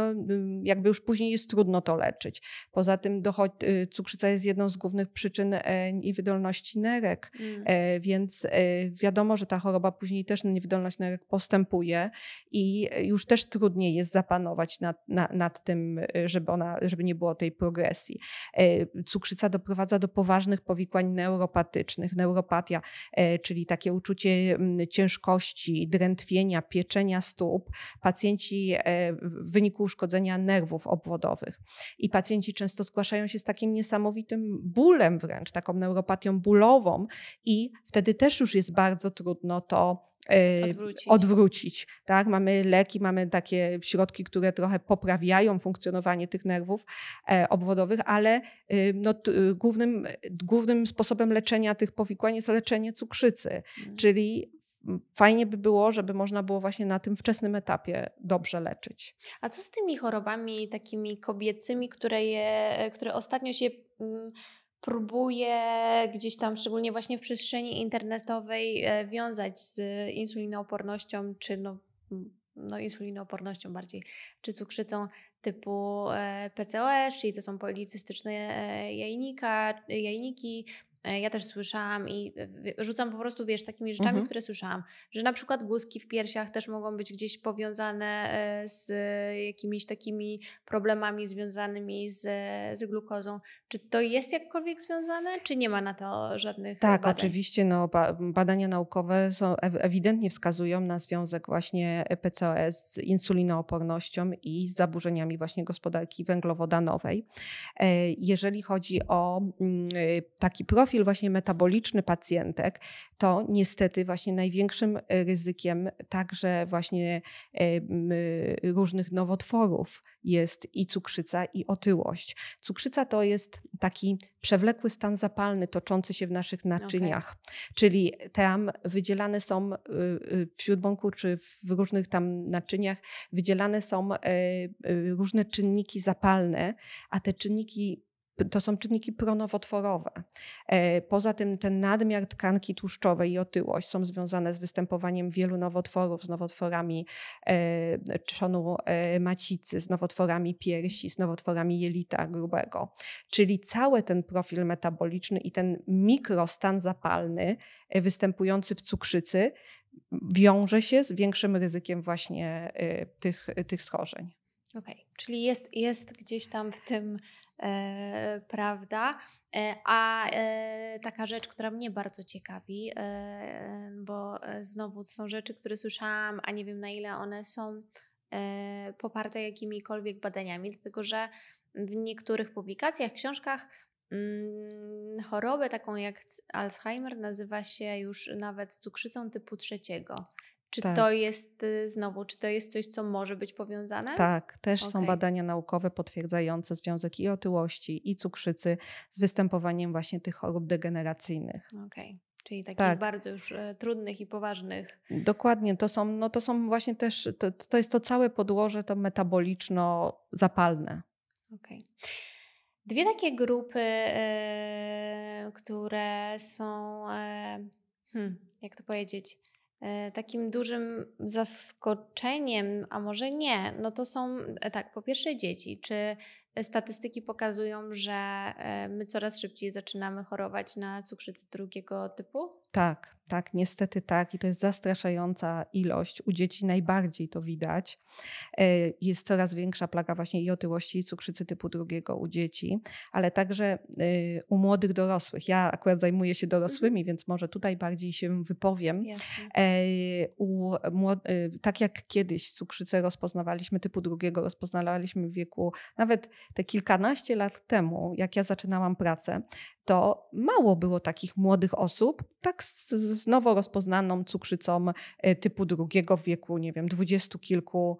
A: jakby już później jest trudno to leczyć. Poza tym dochod- y, cukrzyca jest jedną z głównych przyczyn niewydolności e, nerek, mm. E, więc e, wiadomo, że ta choroba później też niewydolność nerek postępuje i już też trudniej jest zapanować nad, nad tym, żeby, ona, żeby nie było tej progresji. Cukrzyca doprowadza do poważnych powikłań neuropatycznych. Neuropatia, czyli takie uczucie ciężkości, drętwienia, pieczenia stóp. Pacjenci w wyniku uszkodzenia nerwów obwodowych. I pacjenci często zgłaszają się z takim niesamowitym bólem wręcz, taką neuropatią bólową i wtedy też już jest bardzo trudno to e, Odwrócić. odwrócić. tak? Mamy leki, mamy takie środki, które trochę poprawiają funkcjonowanie tych nerwów e, obwodowych, ale y, no, y, głównym, głównym sposobem leczenia tych powikłań jest leczenie cukrzycy, mm. czyli fajnie by było, żeby można było właśnie na tym wczesnym etapie dobrze leczyć.
B: A co z tymi chorobami takimi kobiecymi, które, je, które ostatnio się próbuje gdzieś tam, szczególnie właśnie w przestrzeni internetowej, e, wiązać z insulinoopornością, czy no, no insulinoopornością bardziej, czy cukrzycą typu e, PCOS, czyli to są policystyczne e, jajnika, jajniki, E, ja też słyszałam i rzucam po prostu, wiesz, takimi rzeczami, mhm. które słyszałam, że na przykład guzki w piersiach też mogą być gdzieś powiązane e, z jakimiś takimi problemami związanymi z, z glukozą. Czy to jest jakkolwiek związane, czy nie ma na to żadnych e, Tak, badań? oczywiście,
A: no, badania naukowe są, ewidentnie wskazują na związek właśnie PCOS z insulinoopornością i z zaburzeniami właśnie gospodarki węglowodanowej. Jeżeli chodzi o mm, taki profil profil właśnie metaboliczny pacjentek, to niestety właśnie największym e, ryzykiem także właśnie e, e, różnych nowotworów jest i cukrzyca, i otyłość. Cukrzyca to jest taki przewlekły stan zapalny toczący się w naszych naczyniach, okay. czyli tam wydzielane są w śródbąku czy w różnych tam naczyniach wydzielane są różne czynniki zapalne, a te czynniki to są czynniki pronowotworowe. E, poza tym ten nadmiar tkanki tłuszczowej i otyłość są związane z występowaniem wielu nowotworów, z nowotworami e, trzonu e, macicy, z nowotworami piersi, z nowotworami jelita grubego. Czyli cały ten profil metaboliczny i ten mikrostan zapalny występujący w cukrzycy wiąże się z większym ryzykiem właśnie tych, tych schorzeń.
B: Okej, okay. czyli jest, jest gdzieś tam w tym E, prawda? E, a e, taka rzecz, która mnie bardzo ciekawi, bo znowu to są rzeczy, które słyszałam, a nie wiem na ile one są poparte jakimikolwiek badaniami, dlatego że w niektórych publikacjach, książkach mm, chorobę taką jak Alzheimer nazywa się już nawet cukrzycą typu trzeciego. Czy tak. to jest y, znowu, czy to jest coś, co może być powiązane? Tak, też okay. są badania
A: naukowe potwierdzające związek i otyłości, i cukrzycy z występowaniem właśnie tych chorób degeneracyjnych. Okej. Okay.
B: Czyli takich tak. bardzo już e, trudnych i poważnych.
A: Dokładnie, to są, no to są właśnie też, to, to jest to całe podłoże to metaboliczno-zapalne. Okej. Okay.
B: Dwie takie grupy, e, które są, e, hmm, jak to powiedzieć, E, takim dużym zaskoczeniem, a może nie, no to są e, tak, po pierwsze dzieci, czy statystyki pokazują, że e, my coraz szybciej zaczynamy chorować na cukrzycę drugiego typu?
A: Tak, tak, niestety tak. I to jest zastraszająca ilość. U dzieci najbardziej to widać. E, jest coraz większa plaga właśnie i otyłości, i cukrzycy typu drugiego u dzieci, ale także e, u młodych dorosłych. Ja akurat zajmuję się mhm. dorosłymi, więc może tutaj bardziej się wypowiem. E, u, tak jak kiedyś cukrzycę rozpoznawaliśmy, typu drugiego rozpoznawaliśmy w wieku nawet te kilkanaście lat temu, jak ja zaczynałam pracę, to mało było takich młodych osób, tak z, z nowo rozpoznaną cukrzycą y, typu drugiego w wieku, nie wiem, dwudziestu kilku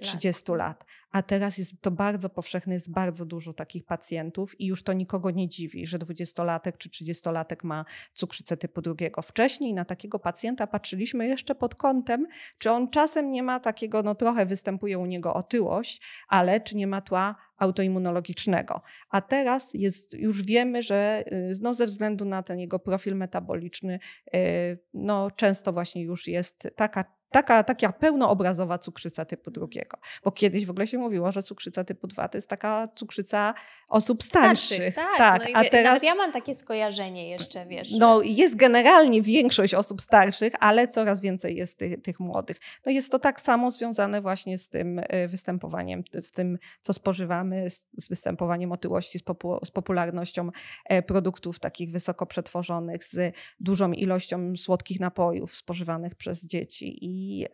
A: 30 e, lat. Mhm. lat. A teraz jest to bardzo powszechne, jest bardzo dużo takich pacjentów i już to nikogo nie dziwi, że 20-latek czy 30-latek ma cukrzycę typu drugiego. Wcześniej na takiego pacjenta patrzyliśmy jeszcze pod kątem, czy on czasem nie ma takiego, no trochę występuje u niego otyłość, ale czy nie ma tła autoimmunologicznego. A teraz jest, już wiemy, że y, no, ze względu na ten jego profil metaboliczny, y, no, często właśnie już jest taka taka, taka pełnoobrazowa cukrzyca typu drugiego. Bo kiedyś w ogóle się mówiło, że cukrzyca typu 2 to jest taka cukrzyca osób starszych. starszych tak, tak. No a teraz... Nawet ja
B: mam takie skojarzenie jeszcze, wiesz. No
A: jest generalnie większość osób starszych, ale coraz więcej jest tych, tych młodych. No jest to tak samo związane właśnie z tym e, występowaniem, z tym, co spożywamy, z, z występowaniem otyłości, z, popu z popularnością e, produktów takich wysoko przetworzonych, z dużą ilością słodkich napojów spożywanych przez dzieci i i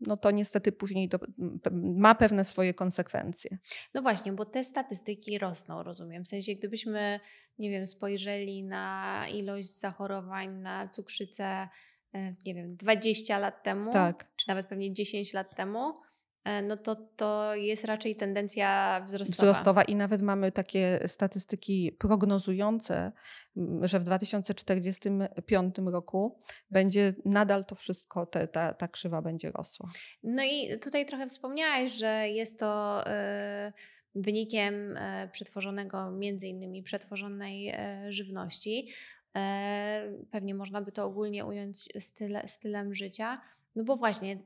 A: no to niestety później to ma pewne swoje konsekwencje.
B: No właśnie, bo te statystyki rosną, rozumiem. W sensie, gdybyśmy, nie wiem, spojrzeli na ilość zachorowań na cukrzycę, e, nie wiem, 20 lat temu, tak. czy nawet pewnie 10 lat temu, E, no to to jest raczej tendencja
A: wzrostowa. Wzrostowa i nawet mamy takie statystyki prognozujące, że w 2045 roku będzie nadal to wszystko, te, ta, ta krzywa będzie rosła.
B: No i tutaj trochę wspomniałaś, że jest to. E, wynikiem e, przetworzonego, między innymi przetworzonej żywności. Pewnie można by to ogólnie ująć style, stylem życia. No bo właśnie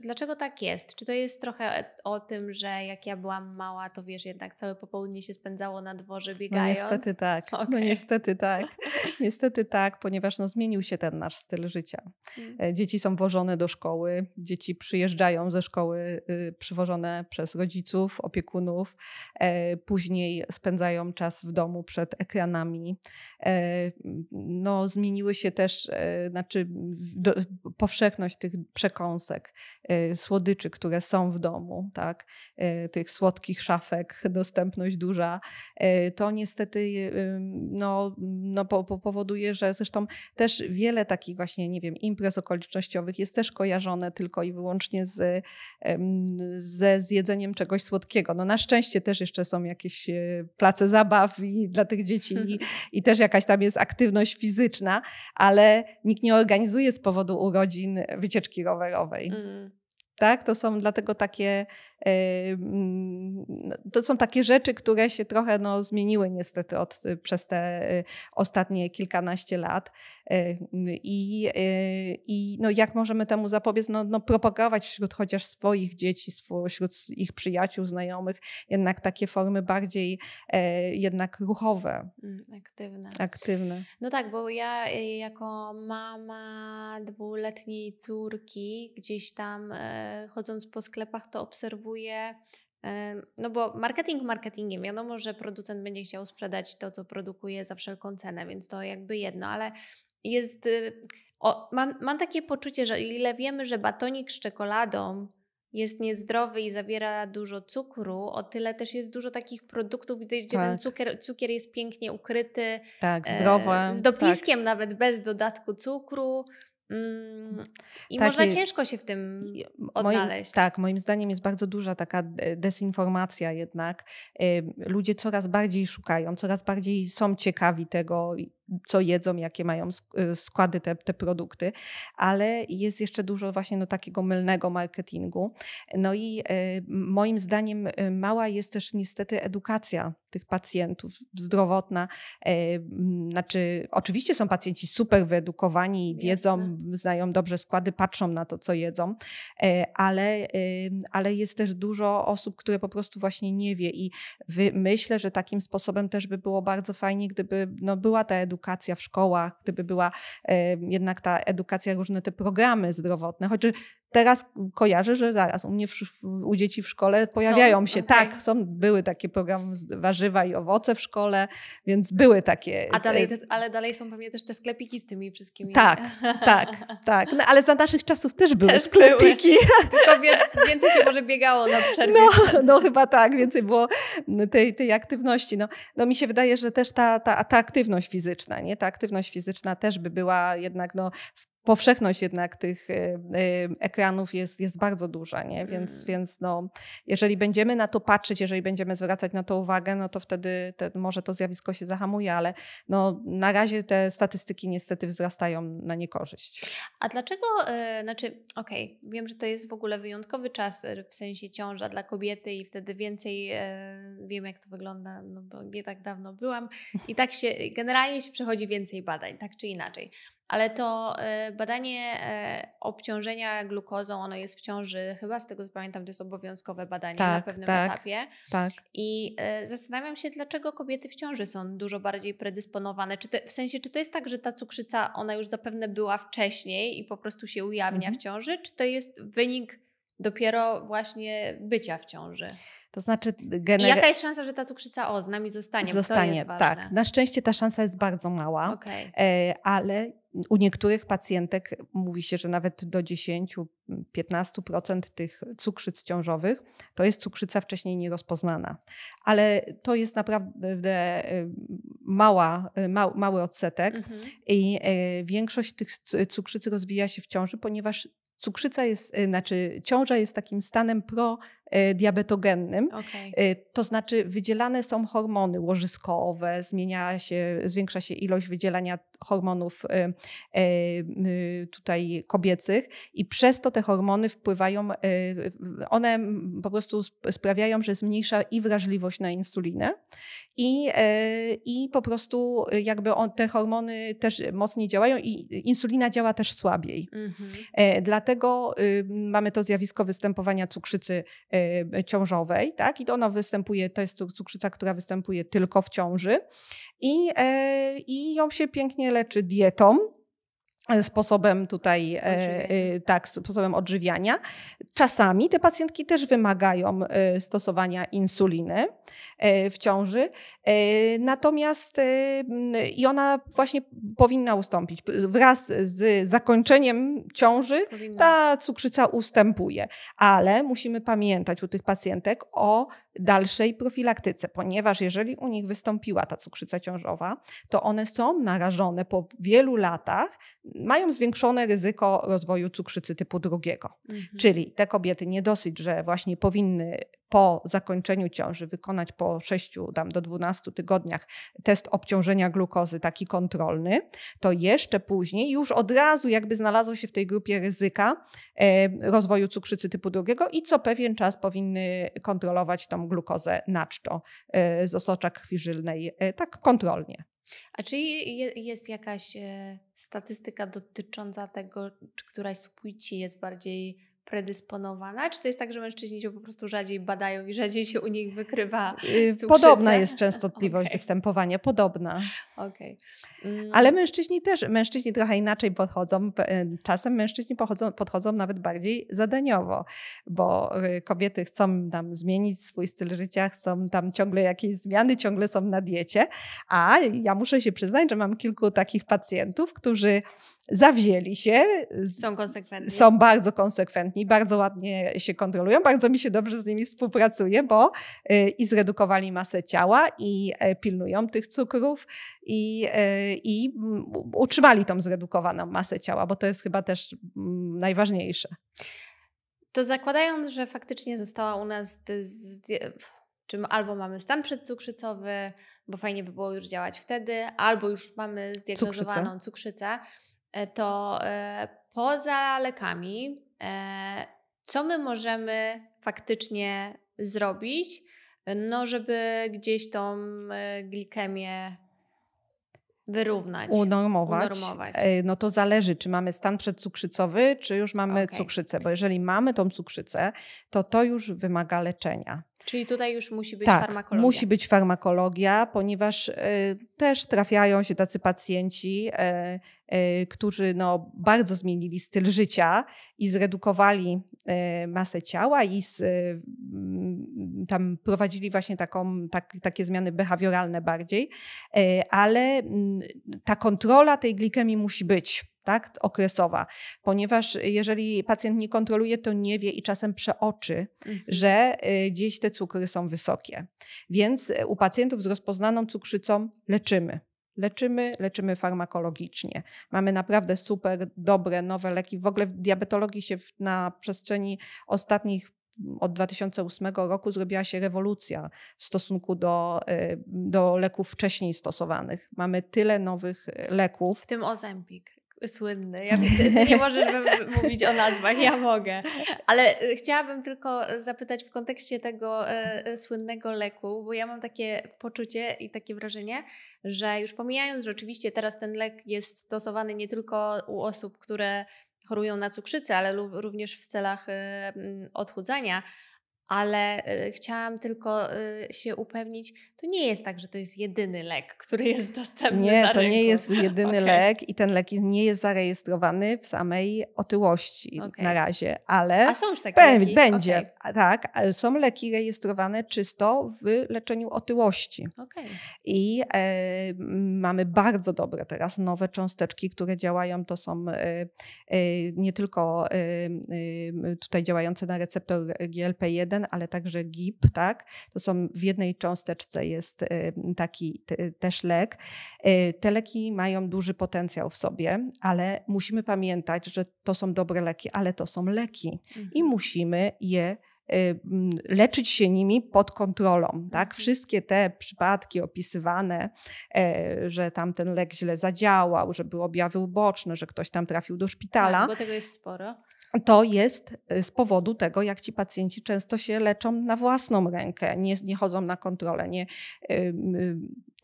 B: Dlaczego, tak jest? Czy to jest trochę o tym, że jak ja byłam mała, to wiesz, jednak całe popołudnie się spędzało na dworze no, biegając? No niestety
A: tak. Okay. No niestety tak. niestety tak, ponieważ no, zmienił się ten nasz styl życia. Mm. E, dzieci są wożone do szkoły, dzieci przyjeżdżają ze szkoły y, przywożone przez rodziców, opiekunów. E, później spędzają czas w domu przed ekranami. E, no zmieniły się też, znaczy do, powszechność tych przekąsek szafek y, słodyczy, które są w domu, tak? Y, tych słodkich szafek, dostępność duża, y, to niestety no, no, po, po powoduje, że zresztą też wiele takich właśnie, nie wiem, imprez okolicznościowych jest też kojarzone tylko i wyłącznie z, ze zjedzeniem czegoś słodkiego. No na szczęście też jeszcze są jakieś place zabaw i dla tych dzieci i, i też jakaś tam jest aktywność fizyczna, ale nikt nie organizuje z powodu urodzin wycieczki rowerowej. 嗯。tak? To są dlatego takie, e, mm, no, to są takie rzeczy, które się trochę no, zmieniły niestety od, y, przez te y, ostatnie kilkanaście lat. E, I, e, i no, jak możemy temu zapobiec? No, no, propagować wśród chociaż swoich dzieci, wśród ich przyjaciół, znajomych, jednak takie formy bardziej jednak ruchowe.
B: Mm, aktywne.
A: Aktywne.
B: No tak, bo ja jako mama dwuletniej córki gdzieś tam chodząc po sklepach, to obserwuję, no bo marketing marketingiem, wiadomo, że producent będzie chciał sprzedać to, co produkuje za wszelką cenę, więc to jakby jedno, ale jest, y, o, mam, mam takie poczucie, że ile wiemy, że batonik z czekoladą jest niezdrowy i zawiera dużo cukru, o tyle też jest dużo takich produktów, gdzie tak. ten cukier, cukier jest pięknie ukryty. Tak, e, zdrowe. E, z tak. dopiskiem tak. nawet bez dodatku cukru. Mm, I takie, można ciężko
A: się w tym y, odnaleźć. Moim, tak, moim zdaniem jest bardzo duża taka y, desinformacja jednak. Ludzie coraz bardziej szukają, coraz bardziej są ciekawi tego, co jedzą, jakie mają y, składy te, te produkty, ale jest jeszcze dużo właśnie no, takiego mylnego marketingu. No i y, moim zdaniem y, mała jest też niestety edukacja tych pacjentów zdrowotna. Znaczy, oczywiście są pacjenci super wyedukowani i wiedzą, znają dobrze składy, patrzą na to, co jedzą, ale, ale jest też dużo osób, które po prostu właśnie nie wie i wy, myślę, że takim sposobem też by było bardzo fajnie, gdyby no, była ta edukacja edukacja w szkołach, gdyby była e, jednak ta edukacja, różne te programy zdrowotne, choć teraz kojarzę, że zaraz u mnie, w, u dzieci w szkole pojawiają są, się, okay. tak, są, były takie programy warzywa i owoce w szkole, więc były takie. A dalej e, te,
B: ale dalej są pewnie też te sklepiki z tymi wszystkimi. Tak, tak,
A: tak. No, ale za naszych czasów też były też sklepiki. Były.
B: Tylko wiesz, więcej się może biegało na przerwie. No, no
A: chyba tak, więcej było tej, tej aktywności. No, no mi się wydaje, że też ta, ta, ta aktywność fizyczna fizyczna, nie? Ta aktywność fizyczna też by była jednak no, w powszechność jednak tych y, y, ekranów jest, jest bardzo duża, nie? więc, mm. więc no, jeżeli będziemy na to patrzeć, jeżeli będziemy zwracać na to uwagę, no to wtedy te, może to zjawisko się zahamuje, ale no, na razie te statystyki niestety wzrastają na niekorzyść.
B: A dlaczego, y, znaczy okej, okay, wiem, że to jest w ogóle wyjątkowy czas w sensie ciąża dla kobiety i wtedy więcej wiem jak to wygląda, no bo nie tak dawno byłam i tak się, generalnie się przechodzi więcej badań, tak czy inaczej ale to e, badanie e, obciążenia glukozą, ono jest w ciąży, chyba z tego co pamiętam, to jest obowiązkowe badanie tak, na pewnym tak, etapie. Tak. I e, zastanawiam się, dlaczego kobiety w ciąży są dużo bardziej predysponowane. Czy w sensie, czy to jest tak, że ta cukrzyca, ona już zapewne była wcześniej i po prostu się ujawnia mhm. w ciąży, czy to jest wynik dopiero właśnie bycia w ciąży?
A: To znaczy gener... I jaka jest
B: szansa, że ta cukrzyca O z nami zostanie? Zostanie, tak. Na
A: szczęście ta szansa jest bardzo mała, okay. ale u niektórych pacjentek mówi się, że nawet do 10-15% tych cukrzyc ciążowych to jest cukrzyca wcześniej nierozpoznana. Ale to jest naprawdę e, mała, e, mały odsetek mhm. i e, większość tych cukrzycy rozwija się w ciąży, ponieważ cukrzyca jest, znaczy ciąża jest takim stanem pro Y, diabetogennym. Okay. To znaczy wydzielane są hormony łożyskowe, zmienia się, zwiększa się ilość wydzielania hormonów y, y, tutaj kobiecych i przez to te hormony wpływają, one po prostu sprawiają, że zmniejsza i wrażliwość na insulinę i, i po prostu jakby on, te hormony też mocniej działają i insulina działa też słabiej. Mm -hmm. Dlatego mamy to zjawisko występowania cukrzycy Y, ciążowej, tak? I to ona występuje, to jest cukrzyca, która występuje tylko w ciąży i, e, i ją się pięknie leczy dietą, E, sposobem tutaj, e, odżywiania. E, tak, sposobem odżywiania. Czasami te pacjentki też wymagają stosowania insuliny w ciąży, natomiast i ona właśnie powinna ustąpić. Wraz z zakończeniem ciąży powinna. ta cukrzyca ustępuje, ale musimy pamiętać u tych pacjentek o dalszej profilaktyce, ponieważ jeżeli u nich wystąpiła ta cukrzyca ciążowa, to one są narażone po wielu latach, mają zwiększone ryzyko rozwoju cukrzycy typu drugiego. Mhm. Czyli te kobiety nie dosyć, że właśnie powinny po zakończeniu ciąży wykonać po 6 tam, do 12 tygodniach test obciążenia glukozy, taki kontrolny, to jeszcze później już od razu jakby znalazło się w tej grupie ryzyka e, rozwoju cukrzycy typu drugiego i co pewien czas powinny kontrolować tą glukozę na y, z osocza krwi żylnej, y, tak kontrolnie.
B: A czy jest jakaś e, statystyka dotycząca tego, czy któraś z płci jest bardziej predysponowana? Czy to jest tak, że mężczyźni się po prostu rzadziej badają i rzadziej się u nich wykrywa
A: y, Podobna jest częstotliwość okay. występowania, podobna. Okej. Okay. Mm. Ale mężczyźni też, mężczyźni trochę inaczej podchodzą. E, czasem mężczyźni podchodzą, podchodzą nawet bardziej zadaniowo, bo e, kobiety chcą tam zmienić swój styl życia, chcą tam ciągle jakieś zmiany, ciągle są na diecie. A ja muszę się przyznać, że mam kilku takich pacjentów, którzy zawzięli się.
B: Są konsekwentni. Są
A: bardzo konsekwentni, bardzo ładnie się kontrolują, bardzo mi się dobrze z nimi współpracuje, bo e, i zredukowali masę ciała, i pilnują tych cukrów, i, i mm, utrzymali tą zredukowaną masę ciała, bo to jest chyba też mm, najważniejsze.
B: To zakładając, że faktycznie została u nas czym albo mamy stan przedcukrzycowy, bo fajnie by było już działać wtedy, albo już mamy zdiagnozowaną cukrzycę, cukrzycę e, to e, poza lekami, e, co my możemy faktycznie zrobić, no żeby gdzieś tą e, glikemię wyrównać, unormować, unormować, e,
A: no to zależy, czy mamy stan przedcukrzycowy, czy już mamy okay. cukrzycę, bo jeżeli mamy tą cukrzycę, to to już wymaga leczenia.
B: Czyli tutaj już musi być tak, farmakologia.
A: Musi być farmakologia, ponieważ y, też trafiają się tacy pacjenci, y, y, którzy no, bardzo zmienili styl życia i zredukowali y, masę ciała i z, y, tam prowadzili właśnie taką, tak, takie zmiany behawioralne bardziej, y, ale mm, ta kontrola tej glikemii musi być tak, okresowa, ponieważ jeżeli pacjent nie kontroluje, to nie wie i czasem przeoczy, mhm. że y, gdzieś te cukry są wysokie. Więc y, u pacjentów z rozpoznaną cukrzycą leczymy. Leczymy, leczymy farmakologicznie. Mamy naprawdę super, dobre, nowe leki. W ogóle w diabetologii się na przestrzeni ostatnich mm, od 2008 roku zrobiła się rewolucja w stosunku do, y, do leków wcześniej stosowanych. Mamy tyle nowych leków. W tym
B: Ozempik słynny. Ja, ty nie możesz mówić o nazwach, ja mogę. Ale y, chciałabym tylko y, zapytać w kontekście tego y, słynnego leku, bo ja mam takie poczucie i takie wrażenie, że już pomijając, że oczywiście teraz ten lek jest stosowany nie tylko u osób, które chorują na cukrzycę, ale również w celach odchudzania, ale chciałam tylko się upewnić, to nie jest tak, że to jest jedyny lek, który jest dostępny. Nie, na to rynku. nie jest jedyny okay. lek
A: i ten lek nie jest zarejestrowany w samej otyłości okay. na razie, ale. A są już takie be leki? Będzie, okay. tak. Są leki rejestrowane czysto w leczeniu otyłości. I e, mamy bardzo dobre teraz nowe cząsteczki, które działają. To są e, e nie tylko e, e, tutaj działające na receptor GLP-1, ale także GIP, tak? To są w jednej cząsteczce jest y, taki też lek. Y, te leki mają duży potencjał w sobie, ale musimy pamiętać, że to są dobre leki, ale to są leki i mhm. musimy je y, leczyć się nimi pod kontrolą. Tak? Mhm. Wszystkie te przypadki opisywane, e, że tam ten lek źle zadziałał, że były objawy uboczne, że ktoś tam trafił do szpitala. Tak, bo tego
B: jest sporo
A: to jest y, z powodu tego, jak ci pacjenci często się leczą na własną rękę, nie, nie chodzą na kontrolę, nie,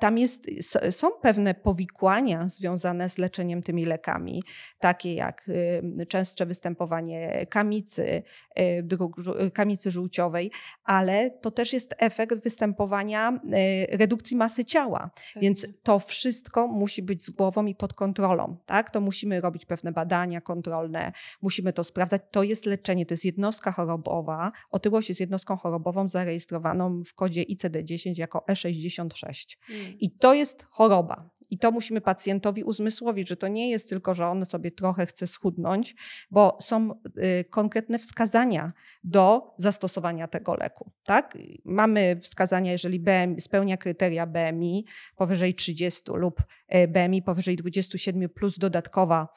A: tam jest, są pewne powikłania związane z leczeniem tymi lekami, takie jak y, częstsze występowanie kamicy, y, y, kamicy żółciowej, ale to też jest efekt występowania redukcji masy ciała. Tak. Więc to wszystko musi być z głową i pod kontrolą. Tak? To musimy robić pewne badania kontrolne, musimy to sprawdzać. To jest leczenie, to jest jednostka chorobowa. Otyłość jest jednostką chorobową zarejestrowaną w kodzie ICD-10 jako E66. Mm. I to jest choroba. I to musimy pacjentowi uzmysłowić, że to nie jest tylko, że on sobie trochę chce schudnąć, bo są y, konkretne wskazania do zastosowania tego leku. Tak? Mamy wskazania, jeżeli BM, spełnia kryteria BMI powyżej 30 lub e, BMI powyżej 27 plus dodatkowa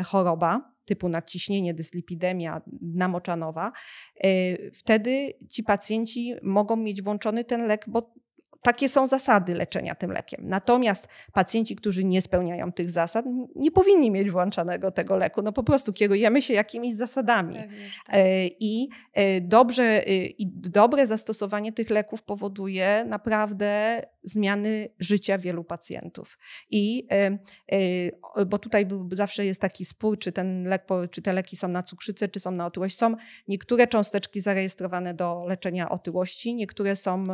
A: y, choroba typu nadciśnienie, dyslipidemia namoczanowa, e, wtedy ci pacjenci mogą mieć włączony ten lek, bo takie są zasady leczenia tym lekiem. Natomiast pacjenci, którzy nie spełniają tych zasad, nie powinni mieć włączanego tego leku. No po prostu kierujemy się jakimiś zasadami. Tak. E, I, e, dobrze, e, I dobre zastosowanie tych leków powoduje naprawdę zmiany życia wielu pacjentów. I bo tutaj zawsze jest taki spór, czy, ten lek, czy te leki są na cukrzycę, czy są na otyłość. Są niektóre cząsteczki zarejestrowane do leczenia otyłości, niektóre są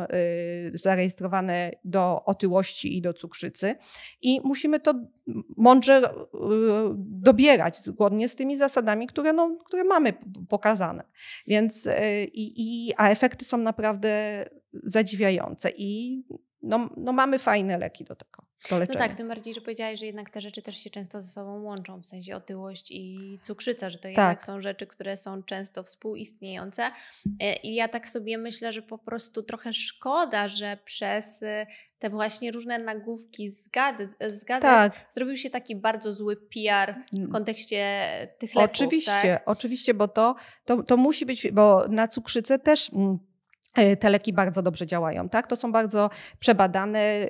A: zarejestrowane zarejestrowane do otyłości i do cukrzycy. I musimy to mądrze e, dobierać zgodnie z tymi zasadami, które, no, które mamy pokazane. Więc e, i, i, a efekty są naprawdę zadziwiające. I no, no mamy fajne leki do tego. Do no tak, tym
B: bardziej, że powiedziałaś, że jednak te rzeczy też się często ze sobą łączą, w sensie otyłość i cukrzyca, że to tak. jednak są rzeczy, które są często współistniejące. E, I ja tak sobie myślę, że po prostu trochę szkoda, że przez e, te właśnie różne nagłówki z, gady, z gazet tak. zrobił się taki bardzo zły PR w mm. kontekście tych leków. Oczywiście, tak?
A: oczywiście, bo to, to, to musi być, bo na cukrzycę też... Mm, E, te leki bardzo dobrze działają. Tak? To są bardzo przebadane,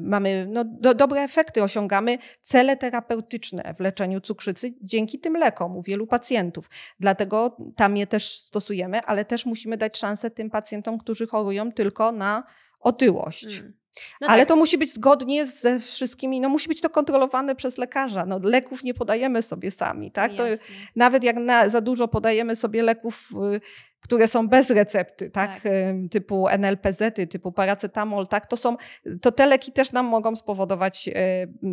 A: mamy no, do, dobre efekty, osiągamy cele terapeutyczne w leczeniu cukrzycy dzięki tym lekom u wielu pacjentów. Dlatego tam je też stosujemy, ale też musimy dać szansę tym pacjentom, którzy chorują tylko na otyłość. Mm. No ale tak. to musi być zgodnie ze wszystkimi, no musi być to kontrolowane przez lekarza. No, leków nie podajemy sobie sami, tak? To, nawet jak na, za dużo podajemy sobie leków y, które są bez recepty, tak? tak. Typu NLPZ, -y, typu paracetamol, tak? To są, to te leki też nam mogą spowodować y,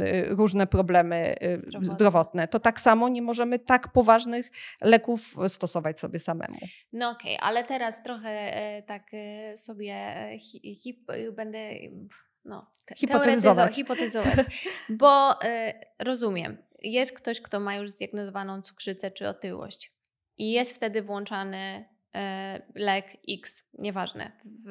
A: y, różne problemy y, zdrowotne. zdrowotne. To tak samo nie możemy tak poważnych leków stosować sobie samemu.
B: No okej, okay, ale teraz trochę e, tak e, sobie e, będę no, te, hipotetyzować. hipotetyzować bo rozumiem, jest ktoś, kto ma już zdiagnozowaną cukrzycę czy otyłość i jest wtedy włączany E, lek X, nieważne, w,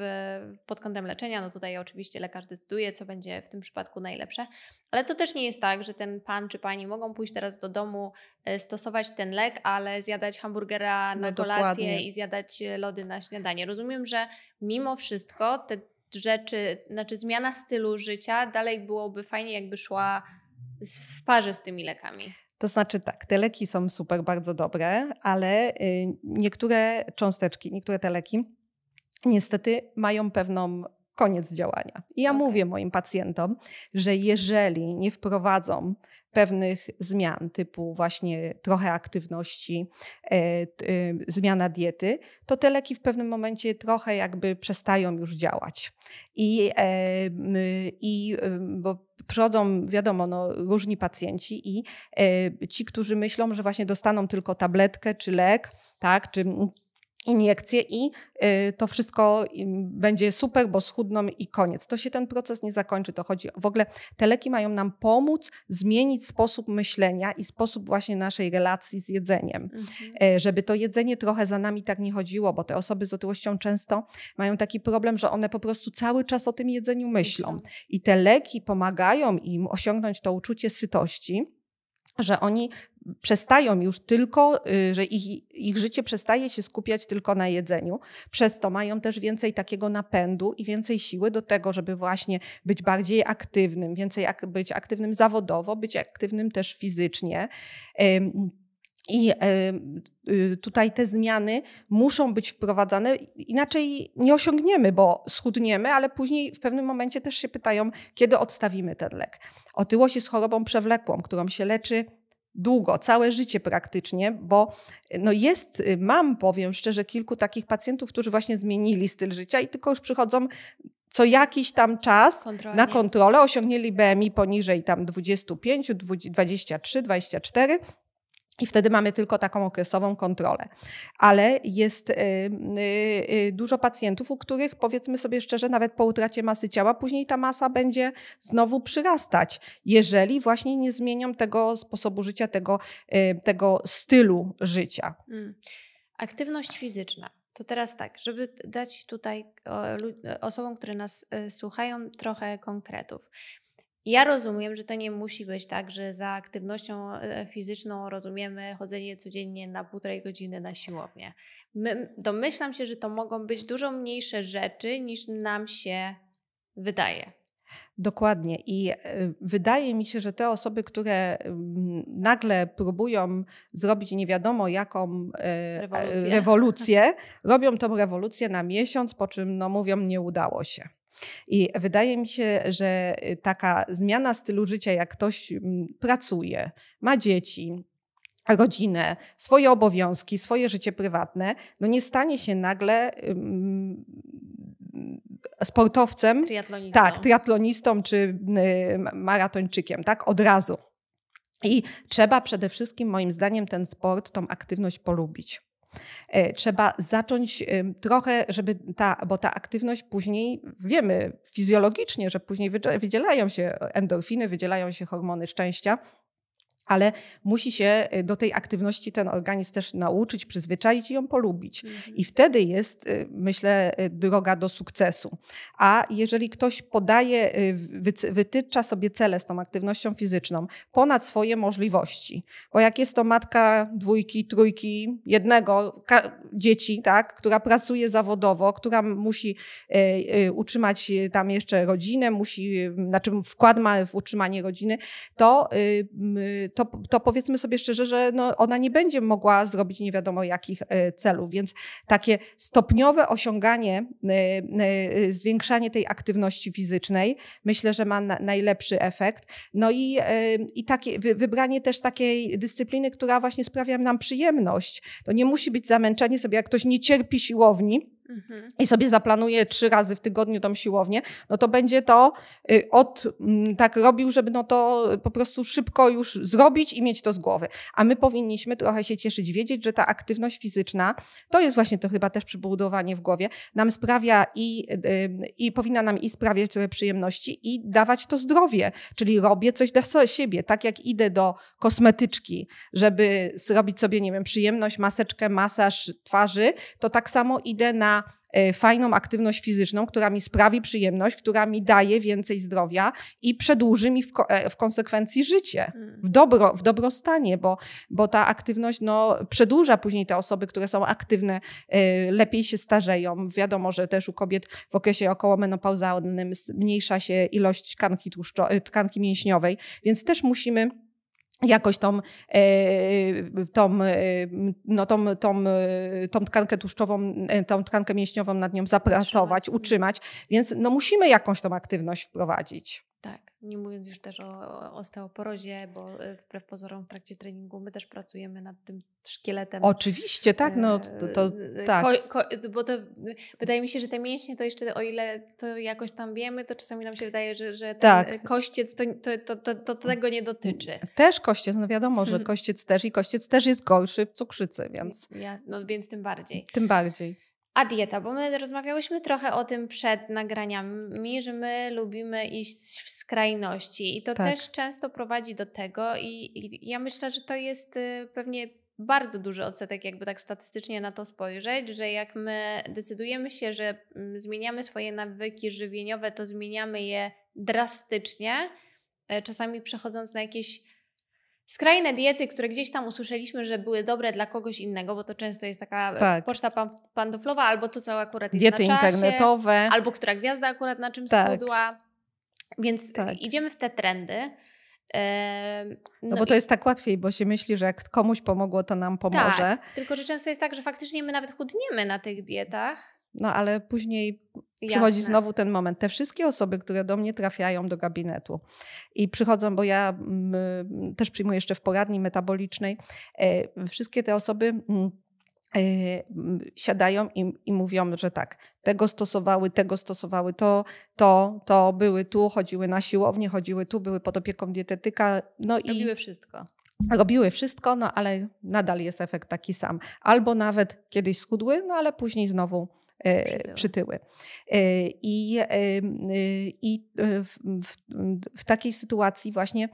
B: pod kątem leczenia, no tutaj oczywiście lekarz decyduje, co będzie w tym przypadku najlepsze, ale to też nie jest tak, że ten pan czy pani mogą pójść teraz do domu, e, stosować ten lek, ale zjadać hamburgera no
A: na no, kolację dokładnie. i
B: zjadać e, lody na śniadanie. Rozumiem, że mimo wszystko te rzeczy, znaczy zmiana stylu życia dalej byłoby fajnie, jakby szła w parze z tymi lekami.
A: To znaczy tak, te leki są super, bardzo dobre, ale y, niektóre cząsteczki, niektóre te leki niestety mają pewną koniec działania. I ja okay. mówię moim pacjentom, że jeżeli nie wprowadzą pewnych zmian, typu właśnie trochę aktywności, e, e, zmiana diety, to te leki w pewnym momencie trochę jakby przestają już działać. I, e, i e, bo przychodzą, wiadomo, no, różni pacjenci i e, ci, którzy myślą, że właśnie dostaną tylko tabletkę czy lek, tak, czy Iniekcje i y, to wszystko y, będzie super, bo schudną i koniec. To się ten proces nie zakończy. To chodzi w ogóle, te leki mają nam pomóc zmienić sposób myślenia i sposób właśnie naszej relacji z jedzeniem. Mhm. E, żeby to jedzenie trochę za nami tak nie chodziło, bo te osoby z otyłością często mają taki problem, że one po prostu cały czas o tym jedzeniu myślą. I te leki pomagają im osiągnąć to uczucie sytości że oni przestają już tylko, y, że ich, ich życie przestaje się skupiać tylko na jedzeniu. Przez to mają też więcej takiego napędu i więcej siły do tego, żeby właśnie być bardziej aktywnym, więcej ak być aktywnym zawodowo, być aktywnym też fizycznie. I y, tutaj te zmiany muszą być wprowadzane, inaczej nie osiągniemy, bo schudniemy, ale później w pewnym momencie też się pytają, kiedy odstawimy ten lek. Otyłość jest chorobą przewlekłą, którą się leczy długo, całe życie praktycznie, bo e, no jest, y, mam, powiem szczerze, kilku takich pacjentów, którzy właśnie zmienili styl życia i tylko już przychodzą co jakiś tam czas Kontrolnie. na kontrolę, osiągnęli BMI poniżej tam 25, 23, 24 i wtedy mamy tylko taką okresową kontrolę. Ale jest y, y, y, dużo pacjentów, u których powiedzmy sobie szczerze, nawet po utracie masy ciała, później ta masa będzie znowu przyrastać, jeżeli właśnie nie zmienią tego sposobu życia, tego, tego stylu życia.
B: Mm. Aktywność fizyczna. To teraz tak, żeby dać tutaj osobom, które nas słuchają, trochę konkretów. Ja rozumiem, że to nie musi być tak, że za aktywnością e, fizyczną rozumiemy chodzenie codziennie na półtorej godziny na siłownię. My, domyślam się, że to mogą być dużo mniejsze rzeczy niż nam się
A: wydaje. Dokładnie. I e, wydaje mi się, że te osoby, które nagle próbują zrobić nie wiadomo jaką e, rewolucję, rewolucję robią tą rewolucję na miesiąc, po czym no, mówią, nie udało się. I wydaje mi się, że y, taka zmiana stylu życia, jak ktoś mm, pracuje, ma dzieci, rodzinę, swoje obowiązki, swoje życie prywatne, no nie stanie się nagle sportowcem, triatlonistą. tak, triatlonistą czy y, maratończykiem, tak, od razu. I trzeba przede wszystkim, moim zdaniem, ten sport, tą aktywność polubić. E, trzeba zacząć trochę, żeby ta, bo ta aktywność później, wiemy fizjologicznie, że później wydzielają się endorfiny, wydzielają się hormony szczęścia ale musi się y, do tej aktywności ten organizm też nauczyć, przyzwyczaić i ją polubić. Mhm. I wtedy jest, y, myślę, y, droga do sukcesu. A jeżeli ktoś podaje, wytycza sobie cele z tą aktywnością fizyczną ponad swoje możliwości, bo jak jest to matka dwójki, trójki, jednego dzieci, tak, która pracuje zawodowo, która musi utrzymać tam jeszcze rodzinę, musi, znaczy wkład ma w utrzymanie rodziny, to to, to powiedzmy sobie szczerze, że no ona nie będzie mogła zrobić nie wiadomo jakich e, celów. Więc takie stopniowe osiąganie, e, e, zwiększanie tej aktywności fizycznej, myślę, że ma najlepszy efekt. No i, i takie, wybranie też takiej dyscypliny, która właśnie sprawia nam przyjemność. To nie musi być zamęczenie sobie, jak ktoś nie cierpi siłowni Mhm. i sobie zaplanuję trzy razy w tygodniu tą siłownię, no to będzie to y, od, mm, tak robił, żeby no to po prostu szybko już zrobić i mieć to z głowy. A my powinniśmy trochę się cieszyć, wiedzieć, że ta aktywność fizyczna, to jest właśnie to chyba też przybudowanie w głowie, nam sprawia i, y, i powinna nam i sprawiać przyjemności i dawać to zdrowie, czyli robię coś dla siebie, tak jak idę do kosmetyczki, żeby zrobić sobie, nie wiem, przyjemność, maseczkę, masaż twarzy, to tak samo idę na E, fajną aktywność fizyczną, która mi sprawi przyjemność, która mi daje więcej zdrowia i przedłuży mi w, ko e, w konsekwencji życie, mm. w, dobro, w dobrostanie, bo, bo ta aktywność no, przedłuża później te osoby, które są aktywne, e, lepiej się starzeją. Wiadomo, że też u kobiet w okresie około okołomenopauzalnym zmniejsza się ilość tkanki, tłuszczo- tkanki mięśniowej, więc też musimy jakoś tą, e, tą, e, no, tą, tą, e, tą tkankę tłuszczową, tą tkankę mięśniową nad nią zapracować, utrzymać. Mhm. utrzymać. Więc no, musimy jakąś tą aktywność wprowadzić.
B: Tak. Nie mówiąc już też o osteoporozie, bo e, wbrew pozorom w trakcie treningu my też pracujemy nad tym szkieletem. Oczywiście, tak, no to, to e, tak. Ko, ko, bo to wydaje mi się, że te mięśnie to jeszcze, o ile to jakoś tam wiemy, to czasami nam się wydaje, że, że ten tak. kościec to, to, to, to, mm. tego nie dotyczy.
A: Też kościec, no wiadomo, że hmm. kościec też i kościec też jest gorszy w cukrzycy, więc...
B: Ja, no więc tym bardziej.
A: Tym bardziej.
B: A dieta, bo my rozmawiałyśmy trochę o tym przed nagraniami, że my lubimy iść w skrajności i to tak. też często prowadzi do tego i, i ja myślę, że to jest y, pewnie bardzo duży odsetek, jakby tak statystycznie na to spojrzeć, że jak my decydujemy się, że mm, zmieniamy swoje nawyki żywieniowe, to zmieniamy je drastycznie, e, czasami przechodząc na jakieś Skrajne diety, które gdzieś tam usłyszeliśmy, że były dobre dla kogoś innego, bo to często jest taka e, tak. poczta pantoflowa, albo to, co akurat jest diety na czasie, internetowe. Albo która gwiazda akurat na czymś tak. Więc tak. idziemy w te trendy. E, no, no, bo to jest tak
A: łatwiej, bo się myśli, że jak komuś pomogło, to nam pomoże. Tak,
B: tylko, że często jest tak, że faktycznie my nawet chudniemy na tych dietach,
A: no ale później
B: Jasne. przychodzi znowu
A: ten moment. Te wszystkie osoby, które do mnie trafiają do gabinetu i przychodzą, bo ja m, mm, mm, też przyjmuję jeszcze w poradni metabolicznej, e, wszystkie te osoby. M, mm, e, siadają i, i, mówią, że tak, tego stosowały, tego stosowały, to, to, to były tu, chodziły na siłownię, chodziły tu, były pod opieką dietetyka. No Robiły i... wszystko. Robiły wszystko, no ale nadal jest efekt taki sam. Albo nawet kiedyś schudły, no ale później znowu E, przytyły. E, I, e, i w, w, takiej sytuacji właśnie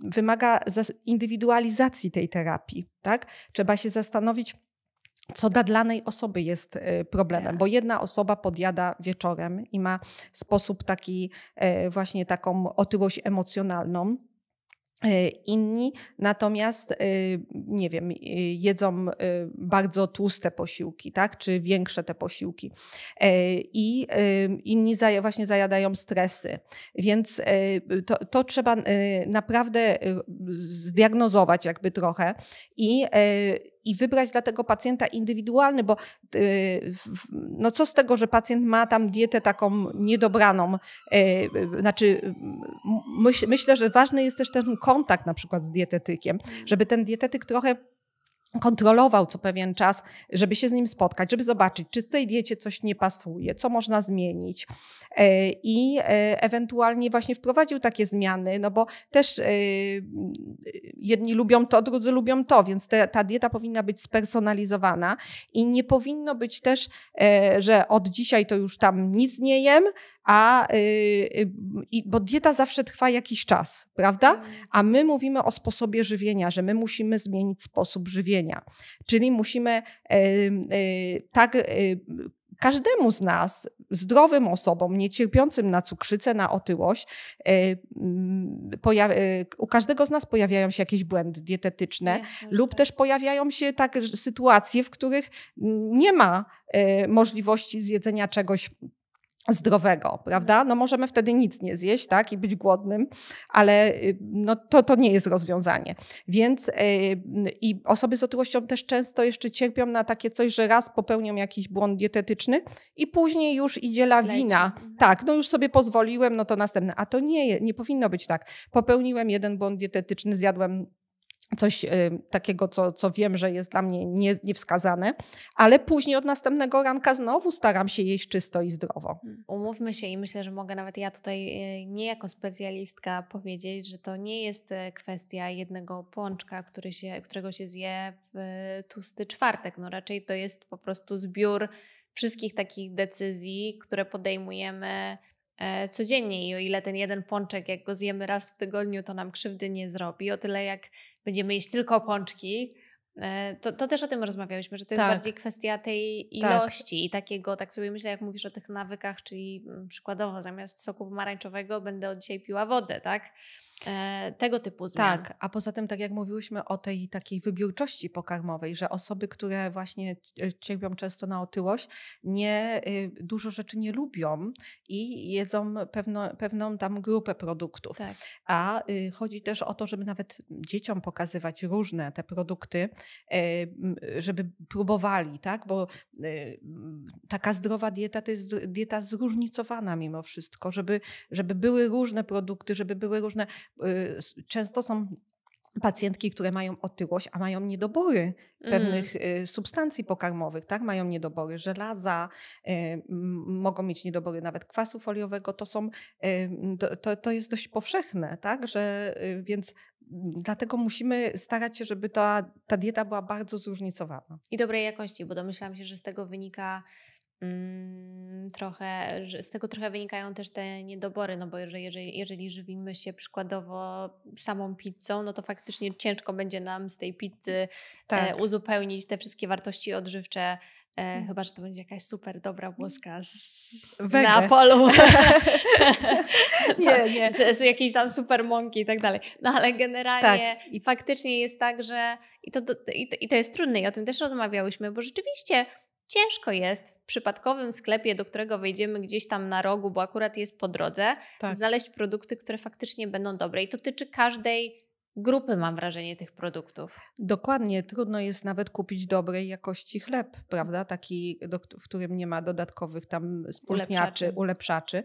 A: wymaga indywidualizacji tej terapii. Tak? Trzeba się zastanowić, co dla danej osoby jest problemem, bo tak. jedna osoba podjada wieczorem i ma sposób taki, właśnie taką otyłość emocjonalną Y, inni natomiast, y, nie wiem, y, jedzą bardzo tłuste posiłki, tak? czy większe te posiłki. E, I inni właśnie zajadają stresy. Więc to, to trzeba naprawdę zdiagnozować jakby trochę i i wybrać dla tego pacjenta indywidualny, bo y, no co z tego, że pacjent ma tam dietę taką niedobraną. E, y, znaczy, myślę, że ważny jest też ten kontakt na przykład z dietetykiem, mm. żeby ten dietetyk trochę kontrolował co pewien czas, żeby się z nim spotkać, żeby zobaczyć, czy w tej diecie coś nie pasuje, co można zmienić e, i e, ewentualnie właśnie wprowadził takie zmiany, no bo też e, jedni lubią to, drudzy lubią to, więc ta dieta powinna być spersonalizowana i nie powinno być też, że od dzisiaj to już tam nic nie jem, a, bo dieta zawsze trwa jakiś czas, prawda? Mm. A my mówimy o sposobie żywienia, że my musimy zmienić sposób żywienia Czyli musimy e, tak e, każdemu z nas, zdrowym osobom, niecierpiącym na cukrzycę, na otyłość, e, mm, u każdego z nas pojawiają się jakieś błędy dietetyczne lub tak. też pojawiają się tak sytuacje, w których mm, nie ma możliwości zjedzenia czegoś zdrowego, prawda? No możemy wtedy nic nie zjeść, tak, i być głodnym, ale y, no to, to nie jest rozwiązanie. Więc yy, i osoby z otyłością też często jeszcze cierpią na takie coś, że raz popełnią jakiś błąd dietetyczny i później już idzie lawina. Leci. Mhm. Tak, no już sobie pozwoliłem, no to następne. A to nie, nie powinno być tak. Popełniłem jeden błąd dietetyczny, zjadłem coś y, takiego, co, co wiem, że jest dla mnie nie, niewskazane, ale później od następnego ranka znowu staram się jeść czysto i zdrowo. Mm.
B: Umówmy się i myślę, że mogę nawet ja tutaj y, nie jako specjalistka powiedzieć, że to nie jest y, kwestia jednego pączka, który się, którego się zje w tłusty czwartek. No raczej to jest po prostu zbiór wszystkich takich decyzji, które podejmujemy e, codziennie i o ile ten jeden pączek, jak go zjemy raz w tygodniu, to nam krzywdy nie zrobi, o tyle jak będziemy jeść tylko pączki, e, to, to, też o tym rozmawiałyśmy, że to jest tak. bardziej kwestia tej tak. ilości tak. i takiego, tak sobie myślę, jak mówisz o tych nawykach, czyli mm, przykładowo zamiast soku pomarańczowego będę od dzisiaj piła wodę, tak? E, tego typu zmian. Tak,
A: a poza tym, tak jak mówiłyśmy o tej takiej wybiórczości pokarmowej, że osoby, które właśnie e, cierpią często na otyłość, nie, y, dużo rzeczy nie lubią i jedzą pewno, pewną tam grupę produktów. Tak. A y, chodzi też o to, żeby nawet dzieciom pokazywać różne te produkty, e, żeby próbowali, tak? Bo y, taka zdrowa dieta to jest dieta zróżnicowana mimo wszystko, żeby, żeby były różne produkty, żeby były różne Y, często są pacjentki, które mają otyłość, a mają niedobory mm. pewnych mm. substancji pokarmowych, tak? Mają niedobory żelaza, y, mogą mieć niedobory nawet kwasu foliowego. To są, y, to, to jest dość powszechne, tak? Że, y, więc dlatego musimy starać się, żeby ta, ta dieta była bardzo zróżnicowana.
B: I dobrej jakości, bo domyślam się, że z tego wynika Mm, trochę, z tego trochę wynikają też te niedobory, no bo jeżeli, jeżeli żywimy się przykładowo samą pizzą, no to faktycznie ciężko będzie nam z tej pizzy e, tak. uzupełnić te wszystkie wartości odżywcze, E, mm. chyba, że to będzie jakaś super dobra włoska z, z Neapolu. nie, nie. Z, z jakiejś tam super mąki i tak dalej. No ale generalnie tak. i faktycznie jest tak, że i to, i to, i to jest trudne i o tym też rozmawiałyśmy, bo rzeczywiście Ciężko jest w przypadkowym sklepie, do którego wejdziemy gdzieś tam na rogu, bo akurat jest po drodze, tak. znaleźć produkty, które faktycznie będą dobre. I to tyczy każdej
A: grupy, mam wrażenie, tych produktów. Dokładnie, trudno jest nawet kupić dobrej jakości chleb, prawda? Taki, do, w którym nie ma dodatkowych tam spulchniaczy, ulepszaczy. ulepszaczy,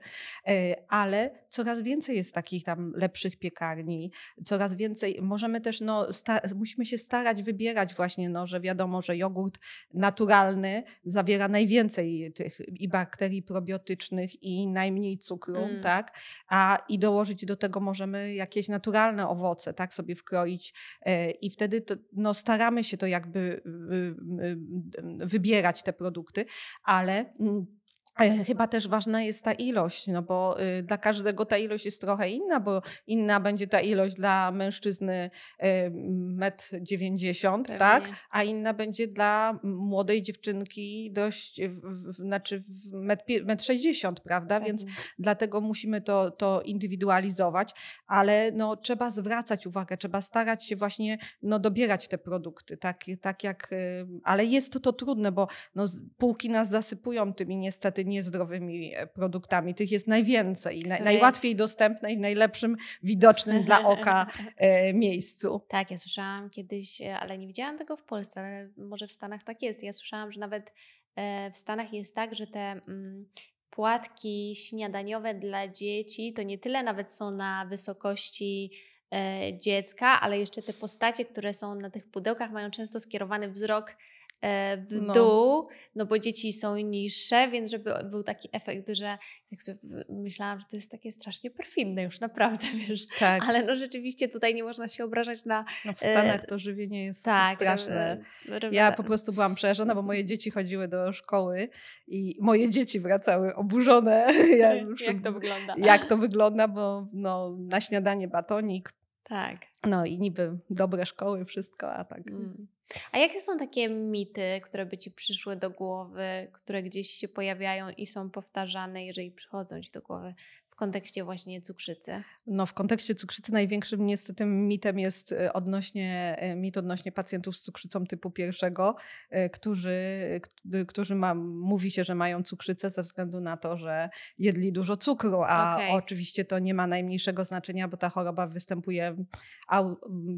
A: e, ale coraz więcej jest takich tam lepszych piekarni, coraz więcej, możemy też, no, musimy się starać wybierać właśnie, no, że wiadomo, że jogurt naturalny zawiera najwięcej tych i bakterii probiotycznych i najmniej cukru, mm. tak? A i dołożyć do tego możemy jakieś naturalne owoce, tak? sobie wkroić e, i wtedy to, no, staramy się to jakby y, y, y, wybierać te produkty, ale mm, E, chyba też ważna jest ta ilość, no bo y, dla każdego ta ilość jest trochę inna, bo inna będzie ta ilość dla mężczyzny 1,90 y, m, tak? a inna będzie dla młodej dziewczynki dość, w, znaczy 1,60 m, prawda? Pewnie. Więc dlatego musimy to, to indywidualizować, ale no, trzeba zwracać uwagę, trzeba starać się właśnie no, dobierać te produkty, tak, tak jak, y, ale jest to, to trudne, bo no, półki nas zasypują tymi niestety niestety niezdrowymi e, produktami. Tych jest najwięcej, Który... naj, najłatwiej dostępne i w najlepszym widocznym dla oka e, miejscu. Tak, ja słyszałam kiedyś, e, ale nie
B: widziałam tego w Polsce, ale może w Stanach tak jest. Ja słyszałam, że nawet w Stanach jest tak, że te mm, płatki śniadaniowe dla dzieci to nie tyle nawet są na wysokości dziecka, ale jeszcze te postacie, które są na tych pudełkach, mają często skierowany wzrok E, w no. dół, no bo dzieci są niższe, więc żeby był taki efekt, że jak sobie
A: myślałam, że to jest takie strasznie perfidne już, naprawdę, wiesz. Tak. Ale no
B: rzeczywiście tutaj nie można się
A: obrażać na... No w e, Stanach to żywienie jest tak, straszne. E, ja po prostu byłam przerażona, bo moje dzieci chodziły do szkoły i moje dzieci wracały oburzone. Ja już, jak to wygląda. Jak to wygląda, bo no, na śniadanie batonik. Tak. No i niby dobre szkoły, wszystko, a tak... Mm.
B: A jakie są takie mity, które by ci przyszły do głowy, które gdzieś się pojawiają i są powtarzane, jeżeli przychodzą ci do głowy kontekście właśnie cukrzycy?
A: No w kontekście cukrzycy największym niestety mitem jest y, odnośnie, y, mit odnośnie pacjentów z cukrzycą typu pierwszego, y, którzy, którzy ma, mówi się, że mają cukrzycę ze względu na to, że jedli dużo cukru, a okay. oczywiście to nie ma najmniejszego znaczenia, bo ta choroba występuje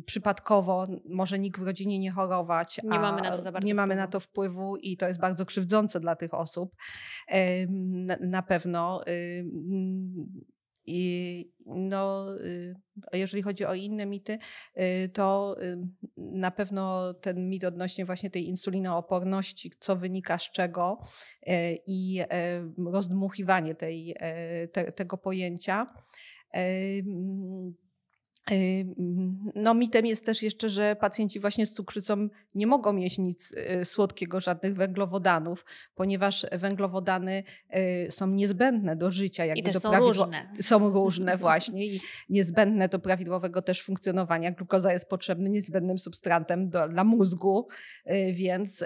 A: przypadkowo, może nikt w rodzinie nie chorować. Nie mamy na to za bardzo Nie mamy na to wpływu i to jest bardzo krzywdzące dla tych osób. Na pewno i no, y, jeżeli chodzi o inne mity, y, to y, na pewno ten mit odnośnie właśnie tej insulinooporności, co wynika z czego i rozdmuchiwanie tej, te, tego pojęcia Yy, no, mitem jest też jeszcze, że pacjenci właśnie z cukrzycą nie mogą jeść nic yy, słodkiego, żadnych węglowodanów, ponieważ węglowodany yy, są niezbędne do życia. Jakby I też do są różne. Są różne właśnie i niezbędne do prawidłowego też funkcjonowania. Glukoza jest potrzebny niezbędnym substrantem do, dla mózgu, więc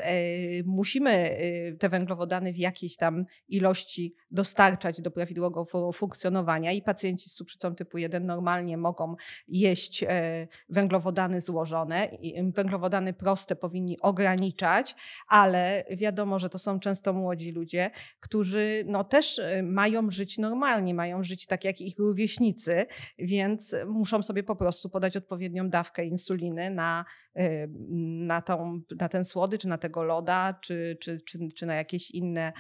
A: musimy te węglowodany w jakiejś tam ilości dostarczać do prawidłowego funkcjonowania i pacjenci z cukrzycą typu 1 normalnie mogą jeść e, węglowodany złożone. Węglowodany proste powinni ograniczać, ale wiadomo, że to są często młodzi ludzie, którzy no też e, mają żyć normalnie, mają żyć tak jak ich rówieśnicy, więc muszą sobie po prostu podać odpowiednią dawkę insuliny na, e, na, tą, na ten słodycz, na tego loda, czy, czy, czy, czy na jakieś inne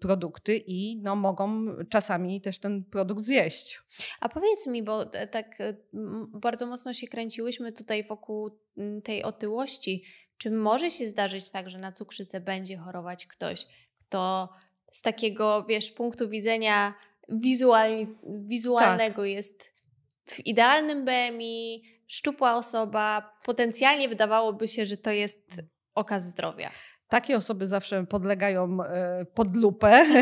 A: produkty i no mogą czasami też ten produkt zjeść.
B: A powiedz mi, bo E, tak e, bardzo mocno się kręciłyśmy tutaj wokół tej otyłości. Czy może się zdarzyć tak, że na cukrzycę będzie chorować ktoś, kto z takiego, wiesz, punktu widzenia wizualni, wizualnego tak. jest w idealnym BMI, szczupła osoba, potencjalnie wydawałoby się, że to jest okaz
A: zdrowia. Takie osoby zawsze podlegają e, pod lupę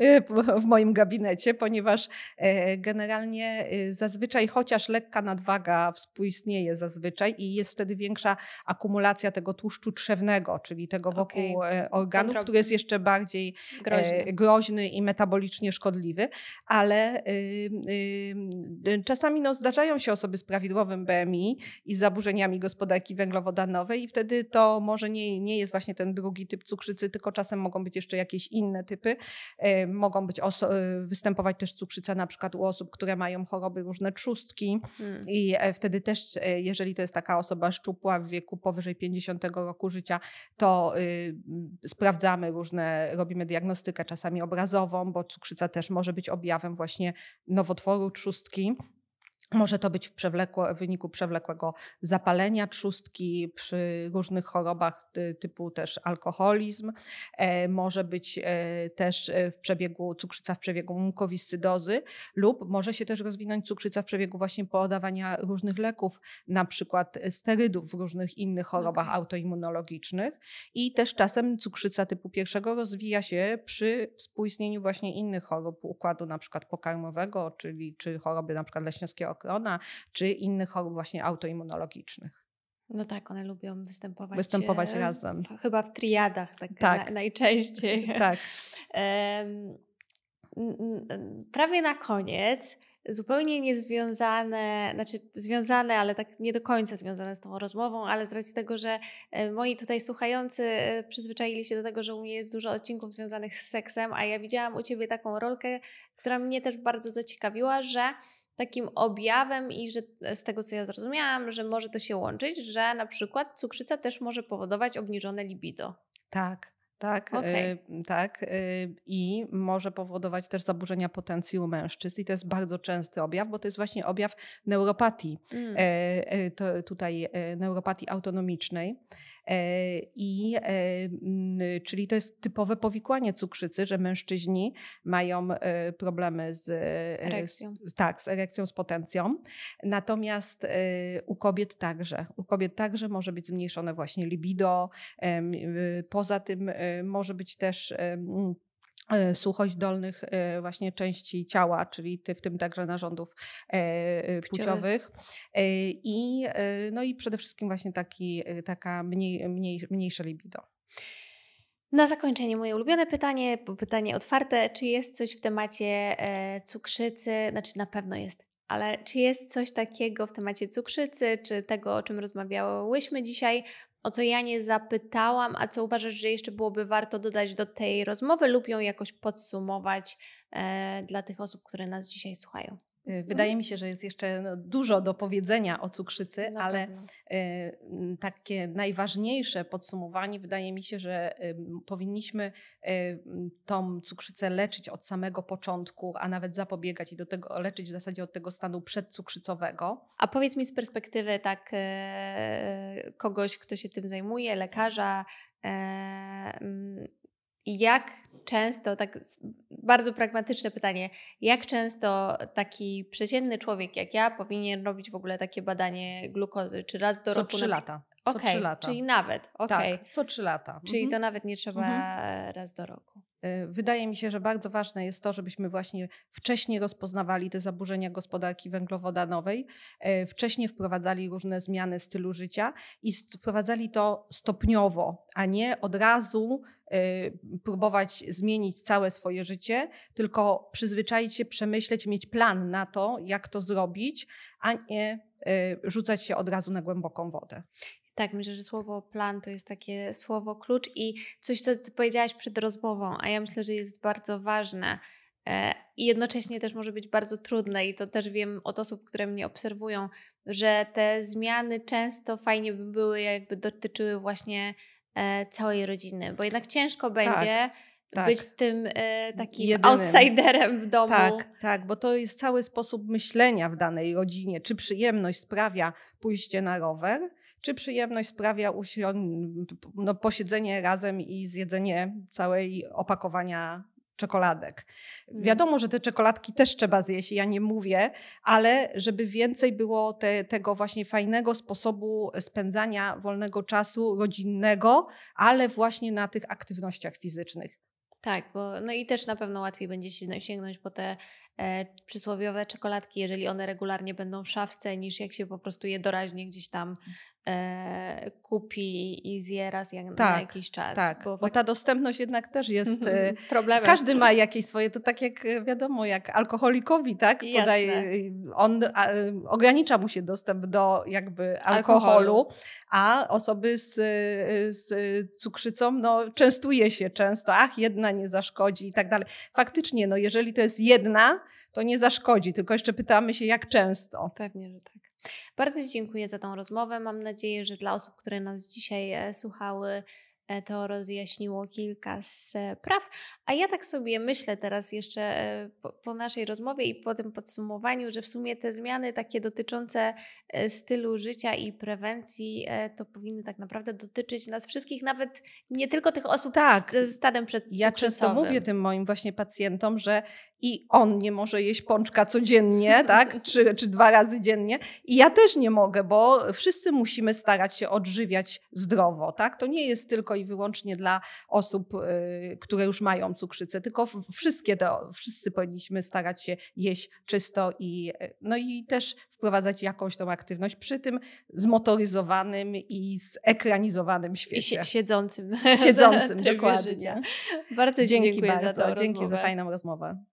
A: e, w moim gabinecie, ponieważ e, generalnie zazwyczaj, chociaż lekka nadwaga współistnieje zazwyczaj i jest wtedy większa akumulacja tego tłuszczu trzewnego, czyli tego wokół okay. organów, który jest jeszcze bardziej groźny. groźny. i metabolicznie szkodliwy, ale czasami no, zdarzają się osoby z prawidłowym BMI i z zaburzeniami gospodarki węglowodanowej i wtedy to może nie, nie jest właśnie ten drugi typ cukrzycy, tylko czasem mogą być jeszcze jakieś inne typy. E, mogą być e, występować też cukrzyca na przykład u osób, które mają choroby różne trzustki hmm. i e, wtedy też, jeżeli to jest taka osoba szczupła w wieku powyżej 50 roku życia, to y, sprawdzamy różne, robimy diagnostykę czasami obrazową, bo cukrzyca też może być objawem właśnie nowotworu trzustki. Może to być w, w, wyniku przewlekłego zapalenia trzustki przy różnych chorobach typu też alkoholizm. E, może być e, też e, w przebiegu cukrzyca w przebiegu mukowiscydozy lub może się też rozwinąć cukrzyca w przebiegu właśnie podawania różnych leków, na przykład sterydów w różnych innych chorobach okay. autoimmunologicznych. I też czasem cukrzyca typu pierwszego rozwija się przy współistnieniu właśnie innych chorób układu na przykład pokarmowego, czyli czy choroby na przykład leśniowskiego Crohna, czy innych chorób właśnie autoimmunologicznych.
B: No tak, one lubią występować, występować e, razem. W, chyba w triadach tak, tak. Na, najczęściej. tak. Prawie na koniec, zupełnie niezwiązane, znaczy związane, ale tak nie do końca związane z tą rozmową, ale z racji tego, że e, moi tutaj słuchający e, przyzwyczaili się do tego, że u mnie jest dużo odcinków związanych z seksem, a ja widziałam u Ciebie taką rolkę, która mnie też bardzo zaciekawiła, że takim objawem i że e, z tego co ja zrozumiałam, że może to się łączyć, że na przykład cukrzyca też może powodować obniżone libido.
A: Tak, tak, e, okay. y, tak. Y, I może powodować też zaburzenia potencji u mężczyzn. I to jest bardzo częsty objaw, bo to jest właśnie objaw neuropatii. Mm. Y, to, tutaj neuropatii autonomicznej. E, I, e, czyli to jest typowe powikłanie cukrzycy, że mężczyźni mają e, problemy z erekcją. Z, tak, z erekcją, z potencją. Natomiast u kobiet także. U kobiet także może być zmniejszone właśnie libido. Y, poza tym może być też E, suchość dolnych e, właśnie części ciała, czyli w tym także narządów e, płciowych. I, no i przede wszystkim właśnie taki, taka mniej, mniej, mniejsze libido.
B: Na zakończenie moje ulubione pytanie, pytanie otwarte. Czy jest coś w temacie cukrzycy? Znaczy na pewno jest, ale czy jest coś takiego w temacie cukrzycy, czy tego, o czym rozmawiałyśmy dzisiaj, o co ja nie zapytałam, a co uważasz, że jeszcze byłoby warto dodać do tej rozmowy lub ją jakoś podsumować e,
A: dla tych osób, które nas dzisiaj słuchają? Y, no. Wydaje mi się, że jest jeszcze no, dużo do powiedzenia o cukrzycy, Na ale pewno. Y, takie najważniejsze podsumowanie wydaje mi się, że powinniśmy y, tą cukrzycę leczyć od samego początku, a nawet zapobiegać i do tego leczyć w zasadzie od tego stanu przedcukrzycowego. A powiedz mi z
B: perspektywy tak e, kogoś, kto się tym zajmuje, lekarza, e, jak często, tak bardzo pragmatyczne pytanie, jak często taki przeciętny człowiek jak ja powinien robić w ogóle takie badanie glukozy? Czy raz do co roku? Trzy lata. Co okay, trzy lata. Czyli nawet. Okay. Tak,
A: co trzy lata. Czyli mhm. to nawet nie trzeba mhm. raz do roku. E, wydaje mi się, że bardzo ważne jest to, żebyśmy właśnie wcześniej rozpoznawali te zaburzenia gospodarki węglowodanowej, e, wcześniej wprowadzali różne zmiany stylu życia i wprowadzali to stopniowo, a nie od razu e, próbować zmienić całe swoje życie, tylko przyzwyczaić się, przemyśleć, mieć plan na to, jak to zrobić, a nie rzucać się od razu na głęboką wodę.
B: Tak, myślę, że słowo plan to jest takie słowo klucz i coś, co ty powiedziałaś przed rozmową, a ja myślę, że jest bardzo ważne. E, I jednocześnie też może być bardzo trudne, i to też wiem od osób, które mnie obserwują, że te zmiany często fajnie by były, jakby dotyczyły właśnie e, całej rodziny, bo jednak ciężko tak, będzie. Tak, być tym e, takim Jedynym. outsiderem w domu. Tak,
A: tak, bo to jest cały sposób myślenia w danej rodzinie. Czy przyjemność sprawia pójście na rower, czy przyjemność sprawia usią- no, posiedzenie razem i zjedzenie całej opakowania czekoladek. Mm. Wiadomo, że te czekoladki też trzeba zjeść, ja nie mówię, ale żeby więcej było te, tego właśnie fajnego sposobu spędzania wolnego czasu rodzinnego, ale właśnie na tych aktywnościach fizycznych.
B: Tak, bo no i też na pewno łatwiej będzie się sięgnąć po te E, przysłowiowe czekoladki, jeżeli one regularnie będą w szafce, niż jak się po prostu je doraźnie gdzieś tam e, kupi i zje raz jak, tak, na jakiś czas. Tak, bo, bo
A: ta dostępność jednak też jest e, problemem. Każdy ma jakieś swoje, to tak jak e, wiadomo, jak alkoholikowi, tak? Podaje, on a, ogranicza mu się dostęp do jakby alkoholu, alkoholu. a osoby z, z cukrzycą, no częstuje się często, ach, jedna nie zaszkodzi i tak dalej. Faktycznie, no jeżeli to jest jedna, to nie zaszkodzi, tylko jeszcze pytamy się, jak często. Pewnie, że tak. Bardzo
B: dziękuję za tą rozmowę. Mam nadzieję, że dla osób, które nas dzisiaj e, słuchały, E, to rozjaśniło kilka z e, praw. A ja tak sobie myślę teraz jeszcze e, po, naszej rozmowie i po tym podsumowaniu, że w sumie te zmiany takie dotyczące stylu życia i prewencji to powinny tak naprawdę dotyczyć nas wszystkich, nawet nie tylko
A: tych osób tak, z, z stanem Ja często mówię tym moim właśnie pacjentom, że i on nie może jeść pączka codziennie, tak? czy, czy dwa razy dziennie. I ja też nie mogę, bo wszyscy musimy starać się odżywiać zdrowo. Tak? To nie jest tylko i wyłącznie dla osób, y, które już mają cukrzycę, tylko wszystkie to, wszyscy powinniśmy starać się jeść czysto i, y, no i też wprowadzać jakąś tą aktywność przy tym zmotoryzowanym i zekranizowanym świecie. I siedzącym. Siedzącym, dokładnie. Bardzo Ci dziękuję bardzo. Za dzięki rozmowę. za fajną rozmowę.